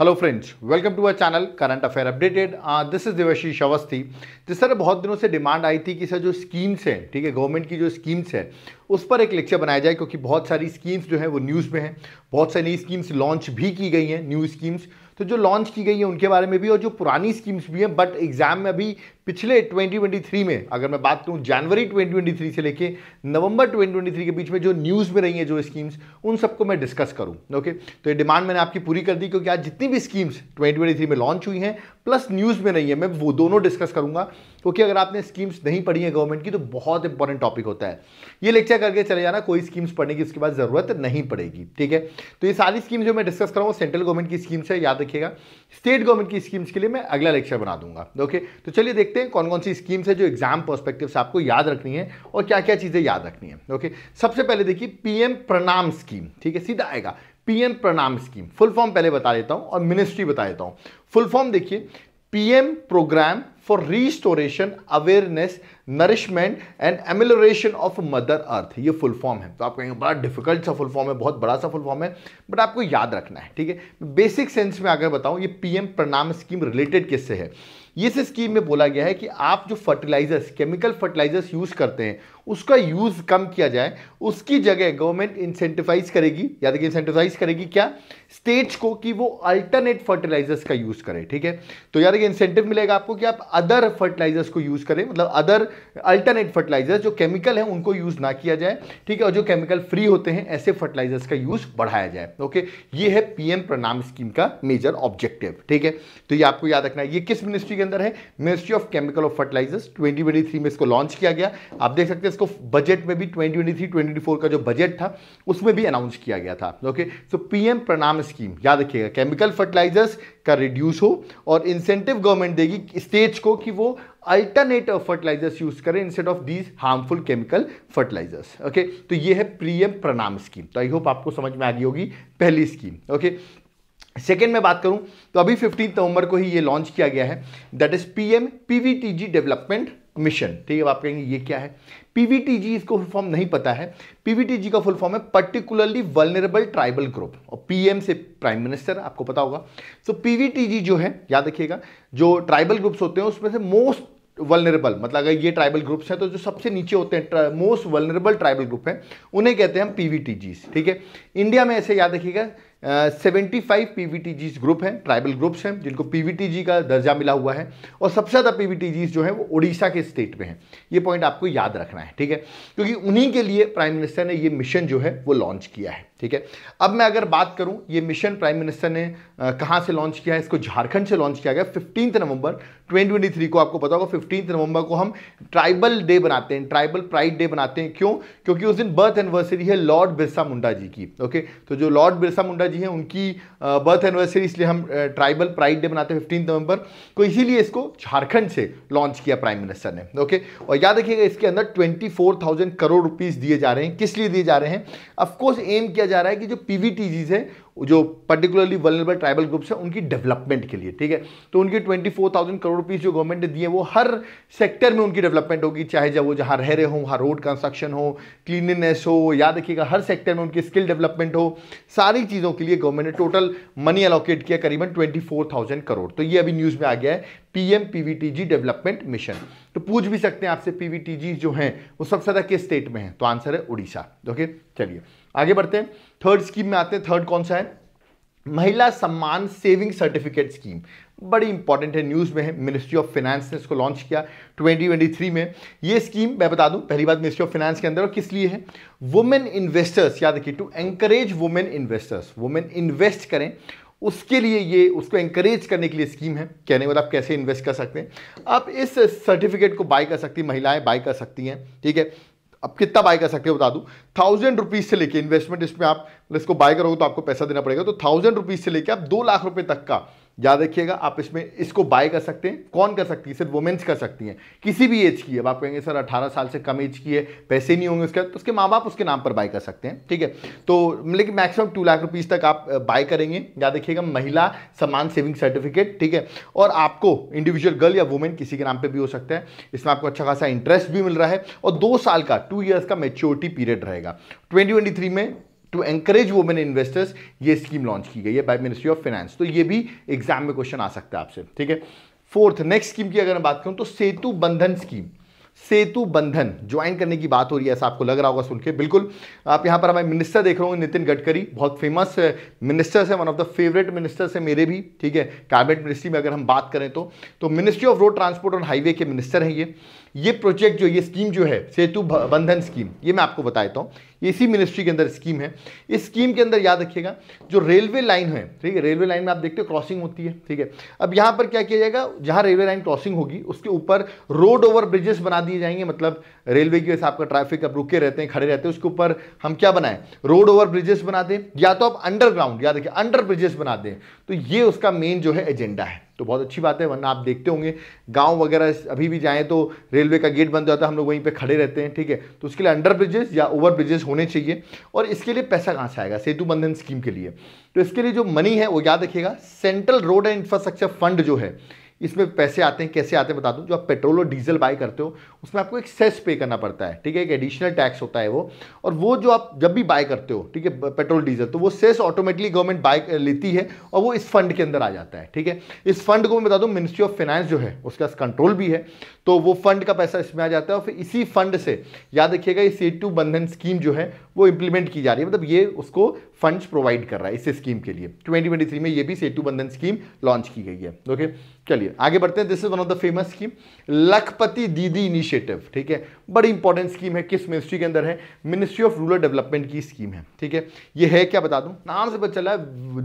Hello friends welcome to our channel current affair updated this is Divashi Awasthi जिस तरह बहुत दिनों से डिमांड आई थी कि सर जो स्कीम्स हैं ठीक है गवर्नमेंट की जो स्कीम्स हैं उस पर एक लेक्चर बनाया जाए क्योंकि बहुत सारी स्कीम्स जो हैं वो न्यूज़ में हैं बहुत सारी नई स्कीम्स लॉन्च भी की गई हैं न्यू स्कीम्स तो जो लॉन्च की गई है उनके बारे में भी और जो पुरानी स्कीम्स भी हैं बट एग्जाम में अभी पिछले 2023 में अगर मैं बात करूँ जनवरी 2023 से लेके नवंबर 2023 के बीच में जो न्यूज़ में रही है जो स्कीम्स उन सबको मैं डिस्कस करूँ ओके तो ये डिमांड मैंने आपकी पूरी कर दी क्योंकि आज जितनी भी स्कीम्स 2023 में लॉन्च हुई हैं प्लस न्यूज़ में रही है मैं वो दोनों डिस्कस करूँगा क्योंकि अगर आपने स्कीम्स नहीं पढ़ी है गवर्नमेंट की तो बहुत इंपॉर्टेंट टॉपिक होता है ये लेक्चर करके चले जाना कोई स्कीम्स पढ़ने की उसके बाद ज़रूरत नहीं पड़ेगी ठीक है तो ये सारी स्कीम्स जो मैं डिस्कस वो सेंट्रल गवर्नमेंट की स्कीम्स है याद रखिएगा स्टेट गवर्नमेंट की स्कीम्स के लिए मैं अगला लेक्चर बना दूंगा ओके तो चलिए देखते हैं कौन कौन सी स्कीम्स है जो एग्जाम परस्पेक्टिव से आपको याद रखनी है और क्या क्या चीज़ें याद रखनी है ओके सबसे पहले देखिए पीएम प्रणाम स्कीम ठीक है सीधा आएगा PM Pranam scheme full form पहले बता देता हूं और मिनिस्ट्री बता देता हूं फुल फॉर्म देखिए PM programme for restoration awareness nourishment and amelioration of mother earth ये फुल फॉर्म है तो आप कहेंगे बड़ा डिफिकल्ट सा फुल फॉर्म है बहुत बड़ा सा फुल फॉर्म है बट आपको याद रखना है ठीक है बेसिक सेंस में अगर बताऊं ये पीएम प्रणाम स्कीम रिलेटेड किससे है इस स्कीम में बोला गया है कि आप जो फर्टिलाइजर्स केमिकल फर्टिलाइजर्स यूज़ करते हैं उसका यूज़ कम किया जाए उसकी जगह गवर्नमेंट इंसेंटिवाइज करेगी याद कि इंसेंटिवाइज करेगी क्या स्टेट्स को कि वो अल्टरनेट फर्टिलाइजर्स का यूज़ करें ठीक है तो याद कि इंसेंटिव मिलेगा आपको कि आप अदर फर्टिलाइजर्स को यूज़ करें मतलब अदर अल्टरनेट फर्टिलाइजर्स जो केमिकल हैं उनको यूज़ ना किया जाए ठीक है और जो केमिकल फ्री होते हैं ऐसे फर्टिलाइजर्स का यूज़ बढ़ाया जाए ओके ये है पीएम प्रणाम स्कीम का मेजर ऑब्जेक्टिव ठीक है तो ये आपको याद रखना है ये किस मिनिस्ट्री के अंदर है ministry of chemical of fertilisers 2023 में इसको लॉन्च किया गया आप देख सकते हैं इसको बजट में भी 2023 2024 का जो बजट था उसमें भी अनाउंस किया गया था okay so PM Pranam scheme याद रखिएगा केमिकल फर्टिलाइजर्स का रिड्यूस हो और इंसेंटिव गवर्नमेंट देगी स्टेट्स को कि वो अल्टरनेट फर्टिलाइजर्स यूज करें instead of these harmful chemical fertilisers okay तो ये है पीएम प्रणाम स्कीम तो आई होप आपको समझ में आ गई होगी पहली स्कीम ओके okay? सेकेंड में बात करूं तो अभी फिफ्टीन नवंबर को ही ये लॉन्च किया गया है that is P M PVTG development mission ठीक है आप कहेंगे ये क्या है पीवीटीजी इसको फुल फॉर्म नहीं पता है पीवीटीजी का फुल फॉर्म है पर्टिकुलरली वर्नरेबल ट्राइबल ग्रुप और पीएम से प्राइम मिनिस्टर आपको पता होगा सो so, पीवीटीजी जो है याद रखिएगा जो ट्राइबल ग्रुप्स होते हैं उसमें से मोस्ट वर्नरेबल मतलब अगर ये ट्राइबल ग्रुप्स हैं तो जो सबसे नीचे होते हैं मोस्ट वर्नरेबल ट्राइबल ग्रुप हैं उन्हें कहते हैं हम पीवीटीजी ठीक है इंडिया में ऐसे याद रखिएगा seventy five P V T group हैं ट्राइबल ग्रुप्स हैं जिनको पी वी टी का दर्जा मिला हुआ है और सबसे ज़्यादा पी वी टी जो हैं वो उड़ीसा के स्टेट में हैं ये पॉइंट आपको याद रखना है ठीक है क्योंकि उन्हीं के लिए प्राइम मिनिस्टर ने ये मिशन जो है वो लॉन्च किया है ठीक है अब मैं अगर बात करूं ये मिशन प्राइम मिनिस्टर ने कहां से लॉन्च किया है इसको झारखंड से लॉन्च किया गया फिफ्टींथ नवंबर 2023 को आपको पता होगा फिफ्टींथ नवंबर को हम ट्राइबल डे बनाते हैं ट्राइबल प्राइड डे बनाते हैं क्यों क्योंकि उस दिन बर्थ एनिवर्सरी है लॉर्ड बिरसा मुंडा जी की ओके तो जो लॉर्ड बिरसा मुंडा जी हैं उनकी बर्थ एनिवर्सरी इसलिए हम ट्राइबल प्राइड डे बनाते हैं फिफ्टीन नवंबर को इसीलिए इसको झारखंड से लॉन्च किया प्राइम मिनिस्टर ने ओके और याद रखिएगा इसके अंदर ट्वेंटी करोड़ रुपीज़ दिए जा रहे हैं किस लिए दिए जा रहे हैं अफकोर्स एम किया किया जा रहा है कि जो पीवीटीजीज है जो पर्टिकुलरली वर्नेबल ट्राइबल ग्रुप्स हैं उनकी डेवलपमेंट के लिए ठीक है तो उनके 24,000 करोड़ रुपीज़ जो गवर्नमेंट ने दिए वो हर सेक्टर में उनकी डेवलपमेंट होगी चाहे जब वो जहाँ रह रहे हों वहाँ रोड कंस्ट्रक्शन हो क्लीनिनेस हो याद रखिएगा हर सेक्टर में उनकी स्किल डेवलपमेंट हो सारी चीज़ों के लिए गवर्नमेंट ने टोटल मनी अलोकेट किया करीबन ट्वेंटी करोड़ तो ये अभी न्यूज़ में आ गया है पीएम पीवीटीजी डेवलपमेंट मिशन तो पूछ भी सकते हैं आपसे पीवीटीजी जो हैं वो सबसे ज़्यादा किस स्टेट में है तो आंसर है उड़ीसा ओके चलिए आगे बढ़ते हैं थर्ड स्कीम में आते हैं थर्ड कौन सा है Mahila Samman saving certificate scheme बड़ी इंपॉर्टेंट है न्यूज़ में है मिनिस्ट्री ऑफ फाइनेंस ने इसको लॉन्च किया 2023 में ये स्कीम मैं बता दूं पहली बात मिनिस्ट्री ऑफ फाइनेंस के अंदर और किस लिए है वुमेन इन्वेस्टर्स याद रखिए to encourage women investors women invest करें उसके लिए ये उसको एंकरेज करने के लिए स्कीम है कहने के बाद आप कैसे इन्वेस्ट कर सकते हैं आप इस सर्टिफिकेट को बाय कर सकती महिलाएं बाय कर सकती हैं ठीक है अब कितना बाय कर सकते हो बता दूं थाउजेंड रुपीज़ से लेके इन्वेस्टमेंट इसमें आप मतलब इसको बाय करोगे तो आपको पैसा देना पड़ेगा तो थाउजेंड रुपीज़ से लेके आप दो लाख रुपए तक का याद रखिएगा आप इसमें इसको बाय कर सकते हैं कौन कर सकती है सिर्फ वुमेन्स कर सकती हैं किसी भी एज की है आप कहेंगे सर 18 साल से कम एज की है पैसे नहीं होंगे उसके तो उसके माँ बाप उसके नाम पर बाय कर सकते हैं ठीक है तो लेकिन मैक्सिमम टू लाख रुपीज़ तक आप बाय करेंगे याद रखिएगा महिला समान सेविंग सर्टिफिकेट ठीक है और आपको इंडिविजुअल गर्ल या वुमेन किसी के नाम पर भी हो सकता है इसमें आपको अच्छा खासा इंटरेस्ट भी मिल रहा है और दो साल का टू ईयर्स का मेच्योरिटी पीरियड रहेगा ट्वेंटी में टू एंकरेज वोमेन इन्वेस्टर्स ये स्कीम लॉन्च की गई है बाय मिनिस्ट्री ऑफ फाइनेंस तो ये भी एग्जाम में क्वेश्चन आ सकता है आपसे ठीक है फोर्थ नेक्स्ट स्कीम की अगर मैं बात करूँ तो सेतु बंधन स्कीम सेतु बंधन ज्वाइन करने की बात हो रही है ऐसा आपको लग रहा होगा सुन के बिल्कुल आप यहाँ पर हमारे मिनिस्टर देख रहे होंगे नितिन गडकरी बहुत फेमस मिनिस्टर्स है one of the favourite ministers है मेरे भी ठीक है कैबिनेट मिनिस्ट्री में अगर हम बात करें तो, तो मिनिस्ट्री ऑफ रोड ट्रांसपोर्ट और हाईवे के मिनिस्टर हैं ये ये प्रोजेक्ट जो ये स्कीम जो है सेतु बंधन स्कीम ये मैं आपको बता देता हूँ इसी मिनिस्ट्री के अंदर स्कीम है इस स्कीम के अंदर याद रखिएगा जो रेलवे लाइन है ठीक है रेलवे लाइन में आप देखते हो क्रॉसिंग होती है ठीक है अब यहाँ पर क्या किया जाएगा जहाँ रेलवे लाइन क्रॉसिंग होगी उसके ऊपर रोड ओवर ब्रिजेस बना दिए जाएंगे मतलब रेलवे की वजह से आपका ट्रैफिक अब रुके रहते हैं खड़े रहते हैं उसके ऊपर हम क्या बनाएं रोड ओवर ब्रिजेस बना दें या तो आप अंडरग्राउंड याद रखिए अंडर ब्रिजेस बना दें तो ये उसका मेन जो है एजेंडा है तो बहुत अच्छी बात है वरना आप देखते होंगे गांव वगैरह अभी भी जाएं तो रेलवे का गेट बंद हो जाता है हम लोग वहीं पे खड़े रहते हैं ठीक है तो उसके लिए अंडर ब्रिजेस या ओवर ब्रिजेस होने चाहिए और इसके लिए पैसा कहाँ से आएगा सेतु बंधन स्कीम के लिए तो इसके लिए जो मनी है वो याद रखिएगा central road and infrastructure fund जो है इसमें पैसे आते हैं कैसे आते हैं बता दूं जो आप पेट्रोल और डीजल बाय करते हो उसमें आपको एक सेस पे करना पड़ता है ठीक है एक एडिशनल टैक्स होता है वो और वो जो आप जब भी बाय करते हो ठीक है पेट्रोल डीजल तो वो सेस ऑटोमेटिकली गवर्नमेंट बाय लेती है और वो इस फंड के अंदर आ जाता है ठीक है इस फंड को मैं बता दूँ मिनिस्ट्री ऑफ फाइनेंस जो है उसके पास कंट्रोल भी है तो वो फंड का पैसा इसमें आ जाता है और फिर इसी फंड से याद रखिएगा ये सेतु बंधन स्कीम जो है वो इम्प्लीमेंट की जा रही है मतलब ये उसको फंड्स प्रोवाइड कर रहा है इस स्कीम के लिए 2023 में ये भी सेतु बंधन स्कीम लॉन्च की गई है ओके चलिए आगे बढ़ते हैं this is one of the famous scheme Lakhpati Didi initiative ठीक है बड़ी इंपॉर्टेंट स्कीम है किस मिनिस्ट्री के अंदर है मिनिस्ट्री ऑफ रूरल डेवलपमेंट की स्कीम है ठीक है ये है क्या बता दूं नाम से पता चला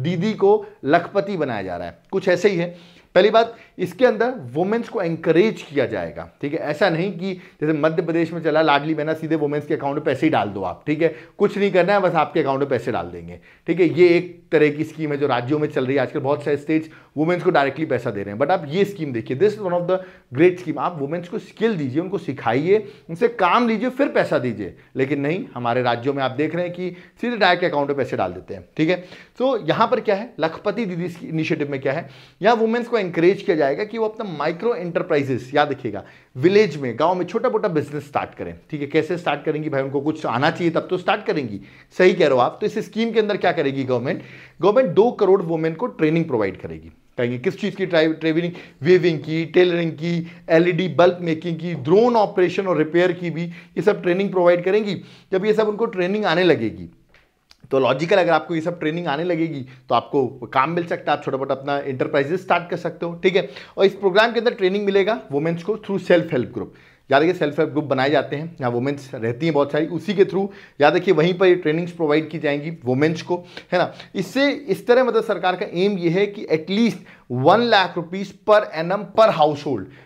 दीदी को लखपति बनाया जा रहा है कुछ ऐसे ही है पहली बात इसके अंदर वुमेंस को एंकरेज किया जाएगा ठीक है ऐसा नहीं कि जैसे मध्य प्रदेश में चला लाडली बहना सीधे वुमेंस के अकाउंट में पैसे ही डाल दो आप ठीक है कुछ नहीं करना है बस आपके अकाउंट में पैसे डाल देंगे ठीक है ये एक तरह की स्कीम है जो राज्यों में चल रही है आजकल बहुत सारे स्टेट्स वुमेंस को डायरेक्टली पैसा दे रहे हैं बट आप ये स्कीम देखिए this is one of the great scheme आप वुमेंस को स्किल दीजिए उनको सिखाइए उनसे काम लीजिए फिर पैसा दीजिए लेकिन नहीं हमारे राज्यों में आप देख रहे हैं कि सीधे डायरेक्ट अकाउंट में पैसे डाल देते हैं ठीक है तो यहाँ पर क्या है लखपति दीदी इनिशिएटिव में क्या है यहाँ वुमेंस को एंकरेज किया जाएगा कि वो अपना माइक्रो एंटरप्राइजेस याद रखिएगा विलेज में गांव में छोटा मोटा बिजनेस स्टार्ट करें ठीक है कैसे स्टार्ट करेंगी भाई उनको कुछ आना चाहिए तब तो स्टार्ट करेंगी सही कह रहे हो आप तो इस स्कीम के अंदर क्या करेगी गवर्नमेंट गवर्नमेंट दो करोड़ वुमेन को ट्रेनिंग प्रोवाइड करेगी कहेंगे किस चीज़ की ट्राइव ट्रेवलिंग वेविंग की टेलरिंग की एलईडी बल्ब मेकिंग की ड्रोन ऑपरेशन और रिपेयर की भी ये सब ट्रेनिंग प्रोवाइड करेंगी जब ये सब उनको ट्रेनिंग आने लगेगी तो लॉजिकल अगर आपको ये सब ट्रेनिंग आने लगेगी तो आपको काम मिल सकता है आप छोटा मोटा अपना इंटरप्राइजेस स्टार्ट कर सकते हो ठीक है और इस प्रोग्राम के अंदर ट्रेनिंग मिलेगा वुमेंस को थ्रू सेल्फ हेल्प ग्रुप याद रखिए सेल्फ हेल्प ग्रुप बनाए जाते हैं यहाँ वुमेंस रहती हैं बहुत सारी उसी के थ्रू याद रखिए वहीं पर ये ट्रेनिंग्स प्रोवाइड की जाएंगी वुमेंस को है ना इससे इस तरह मतलब सरकार का एम ये है कि at least one lakh rupees per annum per household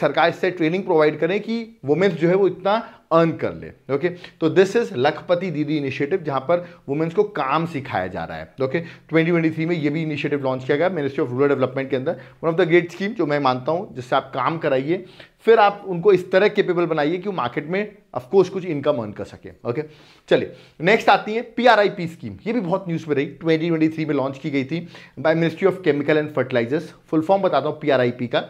सरकार इससे ट्रेनिंग प्रोवाइड करें कि वुमेंस जो है वो इतना अर्न कर ले ओके तो दिस इज लखपति दीदी इनिशिएटिव जहां पर वुमेन्स को काम सिखाया जा रहा है ओके 2023 में ये भी इनिशिएटिव लॉन्च किया गया मिनिस्ट्री ऑफ रूरल डेवलपमेंट के अंदर one of the great scheme जो मैं मानता हूँ जिससे आप काम कराइए फिर आप उनको इस तरह केपेबल बनाइए कि वो मार्केट में ऑफकोर्स कुछ इनकम अर्न कर सके ओके चलिए नेक्स्ट आती है पीआरआईपी स्कीम ये भी बहुत न्यूज़ में रही 2023 में लॉन्च की गई थी by ministry of chemical and fertilisers full form बताता हूँ पीआरआईपी का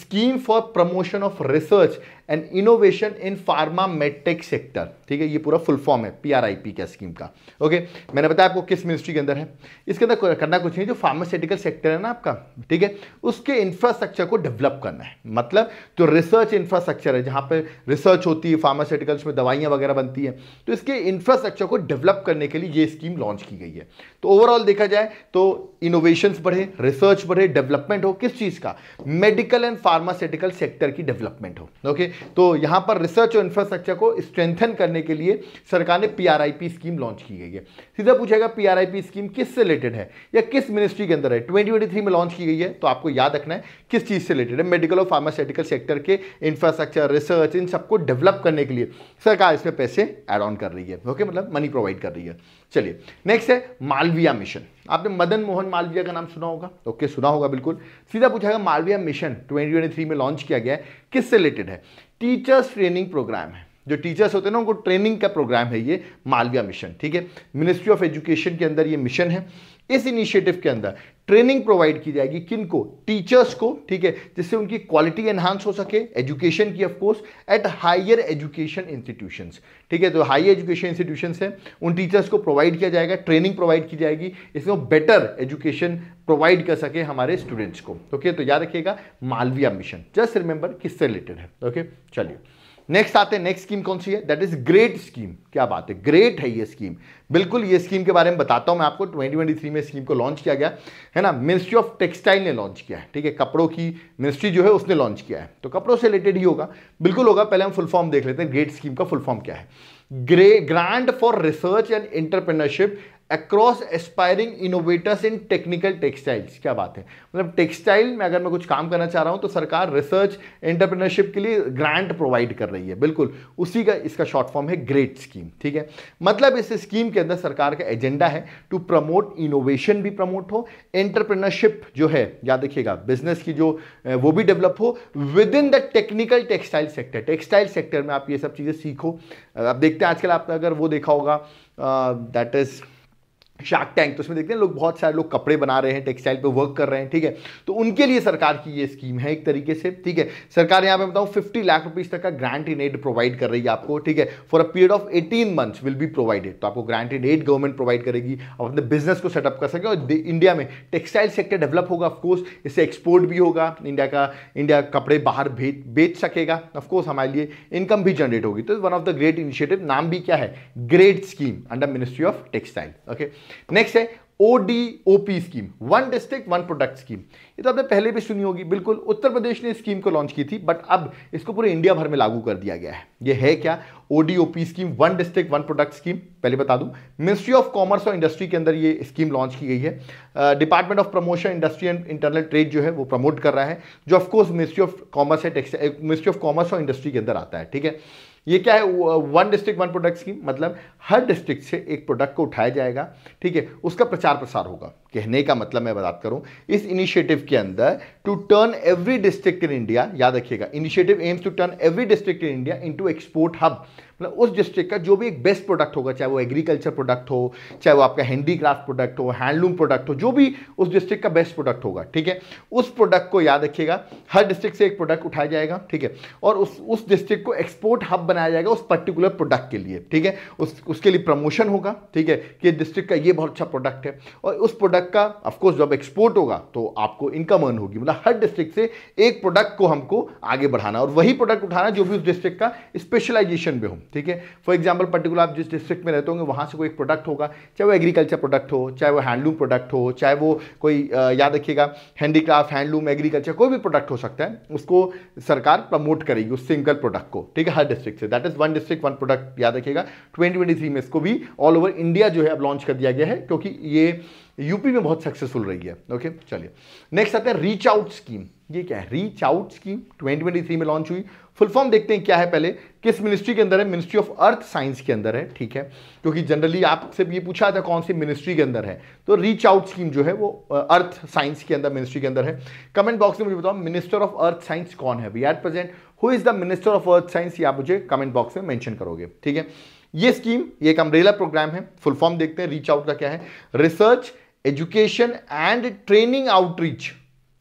scheme for promotion of research and innovation in pharma medtech sector ठीक है ये पूरा फुल फॉर्म है पीआरआईपी का स्कीम का ओके मैंने बताया आपको किस मिनिस्ट्री के अंदर है इसके अंदर करना कुछ नहीं जो फार्मास्यूटिकल सेक्टर है ना आपका ठीक है उसके इंफ्रास्ट्रक्चर को डेवलप करना है मतलब जो रिसर्च इंफ्रास्ट्रक्चर है जहाँ पर रिसर्च होती है फार्मास्यूटिकल्स में दवाइयाँ वगैरह बनती हैं तो इसके इंफ्रास्ट्रक्चर को डेवलप करने के लिए ये स्कीम लॉन्च की गई है तो ओवरऑल देखा जाए तो इनोवेशन बढ़े रिसर्च बढ़े डेवलपमेंट हो किस चीज़ का मेडिकल एंड फार्मास्यूटिकल सेक्टर की डेवलपमेंट हो ओके तो यहाँ पर रिसर्च और इंफ्रास्ट्रक्चर को स्ट्रेंथन करने के लिए सरकार ने पीआरआईपी स्कीम लॉन्च की गई है सीधा पूछेगा पीआरआईपी स्कीम किस से रिलेटेड है या किस मिनिस्ट्री के अंदर है ट्वेंटी में लॉन्च की गई है तो आपको याद रखना है किस चीज़ से रिलेटेड है मेडिकल और फार्मास्यूटिकल सेक्टर के इंफ्रास्ट्रक्चर रिसर्च इन सबको डेवलप करने के लिए सरकार इसमें पैसे एड ऑन कर रही है ओके मतलब मनी प्रोवाइड कर रही है चलिए नेक्स्ट है मालविया मिशन आपने मदन मोहन मालविया का नाम सुना होगा ओके सुना होगा बिल्कुल सीधा पूछा मालविया मिशन 2023 में लॉन्च किया गया है किससे रिलेटेड है टीचर्स ट्रेनिंग प्रोग्राम है जो टीचर्स होते हैं ना उनको ट्रेनिंग का प्रोग्राम है ये मालविया मिशन ठीक है मिनिस्ट्री ऑफ एजुकेशन के अंदर ये मिशन है इस इनिशिएटिव के अंदर ट्रेनिंग प्रोवाइड की जाएगी किन को टीचर्स को ठीक है जिससे उनकी क्वालिटी एनहांस हो सके एजुकेशन की of course at higher education institutions ठीक है तो हाई एजुकेशन इंस्टीट्यूशंस हैं उन टीचर्स को प्रोवाइड किया जाएगा ट्रेनिंग प्रोवाइड की जाएगी इसमें बेटर एजुकेशन प्रोवाइड कर सके हमारे स्टूडेंट्स को ओके तो याद रखिएगा मालविया मिशन जस्ट रिमेंबर किससे रिलेटेड है ओके चलिए नेक्स्ट आते हैं नेक्स्ट स्कीम कौन सी है दैट इज ग्रेट स्कीम क्या बात है ग्रेट है ये स्कीम बिल्कुल ये स्कीम के बारे में बताता हूं मैं आपको 2023 में स्कीम को लॉन्च किया गया है ना मिनिस्ट्री ऑफ टेक्सटाइल ने लॉन्च किया है ठीक है कपड़ों की मिनिस्ट्री जो है उसने लॉन्च किया है तो कपड़ों से रिलेटेड ही होगा बिल्कुल होगा पहले हम फुल फॉर्म देख लेते हैं ग्रेट स्कीम का फुल फॉर्म क्या है ग्रे grant for research and entrepreneurship across aspiring innovators in technical textiles क्या बात है मतलब टेक्सटाइल में अगर मैं कुछ काम करना चाह रहा हूं तो सरकार रिसर्च एंटरप्रेन्योरशिप के लिए ग्रांट प्रोवाइड कर रही है बिल्कुल उसी का इसका शॉर्ट फॉर्म है ग्रेट स्कीम ठीक है मतलब इस स्कीम के अंदर सरकार का एजेंडा है टू प्रमोट इनोवेशन भी प्रमोट हो एंटरप्रेनरशिप जो है याद रखिएगा बिजनेस की जो वो भी डेवलप हो within the technical textile sector textile sector में आप ये सब चीज़ें सीखो अब देखते हैं आजकल आपने अगर वो देखा होगा दैट इज़ शार्क टैंक तो उसमें देखते हैं लोग बहुत सारे लोग कपड़े बना रहे हैं टेक्सटाइल पे वर्क कर रहे हैं ठीक है तो उनके लिए सरकार की ये स्कीम है एक तरीके से ठीक है सरकार यहाँ पे बताऊँ 50 लाख रुपीज तक का ग्रांट इन एड प्रोवाइड कर रही है आपको ठीक है for a period of 18 months will be provided तो आपको grant in aid government provide करेगी आप अपने बिजनेस को सेटअप कर सके और इंडिया में टेक्सटाइल सेक्टर डेवलप होगा ऑफकोर्स इससे एक्सपोर्ट भी होगा इंडिया का इंडिया कपड़े बाहर भेज बेच सकेगा ऑफकोर्स हमारे लिए इनकम भी जनरेट होगी तो one of the great initiative नाम भी क्या है great scheme under ministry of textile okay next है ODOP scheme one district one product scheme ये तो आपने पहले भी सुनी होगी बिल्कुल उत्तर प्रदेश ने स्कीम को लॉन्च की थी बट अब इसको पूरे इंडिया भर में लागू कर दिया गया है ये है क्या ODOP scheme one district one product scheme पहले बता दूं मिनिस्ट्री ऑफ कॉमर्स और इंडस्ट्री के अंदर ये स्कीम लॉन्च की गई है department of promotion industry and internal trade जो है वो प्रमोट कर रहा है जो ऑफकोर्स मिनिस्ट्री ऑफ कॉमर्स है मिनिस्ट्री ऑफ कॉमर्स और इंडस्ट्री के अंदर आता है ठीक है ये क्या है one district one product scheme मतलब हर डिस्ट्रिक्ट से एक प्रोडक्ट को उठाया जाएगा ठीक है उसका प्रचार प्रसार होगा कहने का मतलब मैं बात करूं इस इनिशिएटिव के अंदर to turn every district in India याद रखिएगा initiative aims to turn every district in India into export hub मतलब उस डिस्ट्रिक्ट का जो भी एक बेस्ट प्रोडक्ट होगा चाहे वो एग्रीकल्चर प्रोडक्ट हो चाहे वो आपका हैंडीक्राफ्ट प्रोडक्ट हो हैंडलूम प्रोडक्ट हो जो भी उस डिस्ट्रिक्ट का बेस्ट प्रोडक्ट होगा ठीक है उस प्रोडक्ट को याद रखिएगा हर डिस्ट्रिक्ट से एक प्रोडक्ट उठाया जाएगा ठीक है और उस उस डिस्ट्रिक्ट को एक्सपोर्ट हब बनाया जाएगा उस पर्टिकुलर प्रोडक्ट के लिए ठीक है उस उसके लिए प्रमोशन होगा ठीक है कि डिस्ट्रिक्ट का ये बहुत अच्छा प्रोडक्ट है और उस प्रोडक्ट प्रोडक्ट का ऑफकोर्स जब एक्सपोर्ट होगा तो आपको इनकम अर्न होगी मतलब हर डिस्ट्रिक्ट से एक प्रोडक्ट को हमको आगे बढ़ाना और वही प्रोडक्ट उठाना जो भी उस डिस्ट्रिक्ट का स्पेशलाइजेशन में हो ठीक है फॉर एग्जाम्पल पर्टिकुलर आप जिस डिस्ट्रिक्ट में रहते होंगे वहाँ से कोई एक प्रोडक्ट होगा चाहे वो एग्रीकल्चर प्रोडक्ट हो चाहे वो हैंडलूम प्रोडक्ट हो चाहे वो कोई याद रखिएगा हैंडीक्राफ्ट हैंडलूम एग्रीकल्चर कोई भी प्रोडक्ट हो सकता है उसको सरकार प्रमोट करेगी उस सिंगल प्रोडक्ट को ठीक है हर डिस्ट्रिक्ट से that is one district one product याद रखिएगा ट्वेंटी में इसको भी ऑल ओवर इंडिया जो है अब लॉन्च कर दिया गया है क्योंकि ये यूपी में बहुत सक्सेसफुल रही है ओके चलिए नेक्स्ट आता है रीच आउट स्कीम ये क्या है रीच आउट स्कीम 2023 में लॉन्च हुई फुल फॉर्म देखते हैं क्या है पहले किस मिनिस्ट्री के अंदर है मिनिस्ट्री ऑफ अर्थ साइंस के अंदर है ठीक है क्योंकि जनरली आपसे ये पूछा था कौन सी मिनिस्ट्री के अंदर है तो रीच आउट स्कीम जो है वो अर्थ साइंस के अंदर मिनिस्ट्री के अंदर है कमेंट बॉक्स में मुझे बताओ मिनिस्टर ऑफ अर्थ साइंस कौन है at present who is the minister of earth science ये आप मुझे कमेंट बॉक्स में मैंशन करोगे ठीक है ये स्कीम ये एक अम्ब्रेला प्रोग्राम है फुल फॉर्म देखते हैं रीच आउट का क्या है research education and training outreach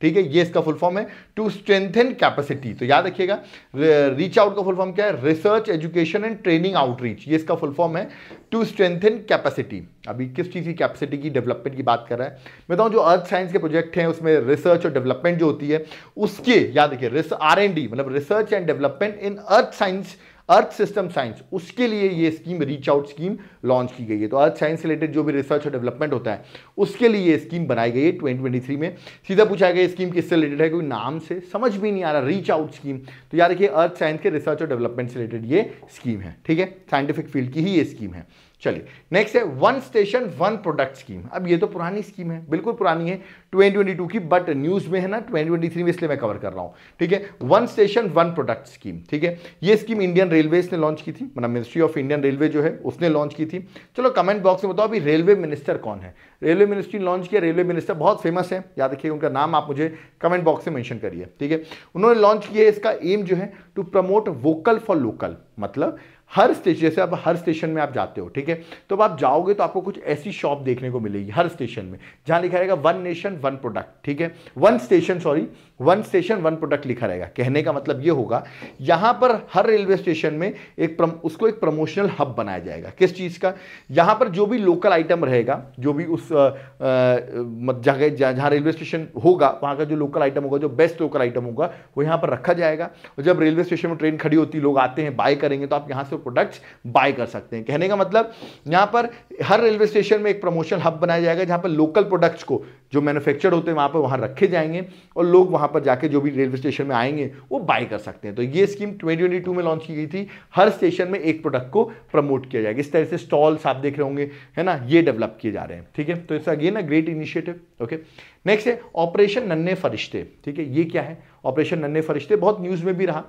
ठीक है ये इसका फुल फॉर्म है टू स्ट्रेंथन कैपेसिटी तो याद रखिएगा रीच आउट का फुल फॉर्म क्या है research education and training outreach ये इसका फुल फॉर्म है टू स्ट्रेंथन कैपेसिटी अभी किस चीज़ की कैपेसिटी की डेवलपमेंट की बात कर रहा है मैं बताऊँ जो अर्थ साइंस के प्रोजेक्ट हैं उसमें रिसर्च और डेवलपमेंट जो होती है उसके याद रखिए आर एन डी मतलब research and development in earth science earth system science उसके लिए ये scheme reach out scheme launch की गई है तो अर्थ साइंस रिलेटेड जो भी रिसर्च और डेवलपमेंट होता है उसके लिए ये स्कीम बनाई गई है 2023 में सीधा पूछा गया स्कीम किससे रिलेटेड है कोई नाम से समझ भी नहीं आ रहा रीच आउट स्कीम तो यार देखिए अर्थ साइंस के रिसर्च और डेवलपमेंट से रिलेटेड ये स्कीम है ठीक है साइंटिफिक फील्ड की ही ये स्कीम है चलिए नेक्स्ट है one station one product scheme अब ये तो पुरानी स्कीम है बिल्कुल पुरानी है 2022 की बट न्यूज़ में है ना 2023 में इसलिए मैं कवर कर रहा हूं ठीक है one station one product scheme ठीक है ये स्कीम इंडियन रेलवे ने लॉन्च की थी मतलब मिनिस्ट्री ऑफ इंडियन रेलवे जो है उसने लॉन्च की थी चलो कमेंट बॉक्स में बताओ अभी रेलवे मिनिस्टर कौन है रेलवे मिनिस्ट्री लॉन्च किया रेलवे मिनिस्टर बहुत फेमस है याद रखिए उनका नाम आप मुझे कमेंट बॉक्स में मैंशन करिए ठीक है उन्होंने लॉन्च किया इसका एम जो है to promote vocal for local मतलब हर स्टेशन जैसे अब हर स्टेशन में आप जाते हो ठीक है तो अब आप जाओगे तो आपको कुछ ऐसी शॉप देखने को मिलेगी हर स्टेशन में जहां लिखा रहेगा वन नेशन वन प्रोडक्ट ठीक है one station sorry one station one product लिखा रहेगा कहने का मतलब ये होगा यहाँ पर हर रेलवे स्टेशन में एक प्रम, उसको एक प्रमोशनल हब बनाया जाएगा किस चीज़ का यहाँ पर जो भी लोकल आइटम रहेगा जो भी उस जगह जहाँ रेलवे स्टेशन होगा वहाँ का जो लोकल आइटम होगा जो बेस्ट लोकल आइटम होगा वो यहाँ पर रखा जाएगा और जब रेलवे स्टेशन में ट्रेन खड़ी होती लोग आते हैं बाय करेंगे तो आप यहाँ से प्रोडक्ट्स बाय कर सकते हैं कहने का मतलब यहाँ पर हर रेलवे स्टेशन में एक प्रमोशनल हब बनाया जाएगा जहाँ पर लोकल प्रोडक्ट्स को जो मैनुफैक्चर होते हैं वहाँ पर वहाँ रखे जाएंगे और लोग वहाँ वहां पर जाके जो भी रेलवे स्टेशन में आएंगे वो बाय कर सकते हैं तो ये स्कीम 2022 में लॉन्च की गई थी हर स्टेशन में एक प्रोडक्ट को प्रमोट किया जाएगा इस तरह से स्टॉल्स आप देख रहे होंगे है ना ये डेवलप किए जा रहे हैं ठीक है तो it's again a great initiative okay next है ऑपरेशन नन्हे फरिश्ते ठीक है ये क्या है ऑपरेशन नन्हे फरिश्ते बहुत न्यूज़ में भी रहा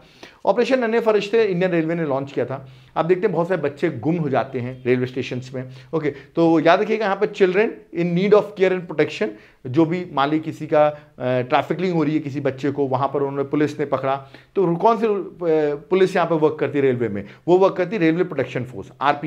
ऑपरेशन नन्हे फरिश्ते इंडियन रेलवे ने लॉन्च किया था आप देखते हैं बहुत सारे बच्चे गुम हो जाते हैं रेलवे स्टेशन में ओके तो याद रखिएगा यहाँ पर children in need of care and protection जो भी माली किसी का ट्रैफिकिंग हो रही है किसी बच्चे को वहाँ पर उन्होंने पुलिस ने पकड़ा तो कौन सी पुलिस यहाँ पर वर्क करती रेलवे में वो वर्क करती रेलवे प्रोटेक्शन फोर्स आर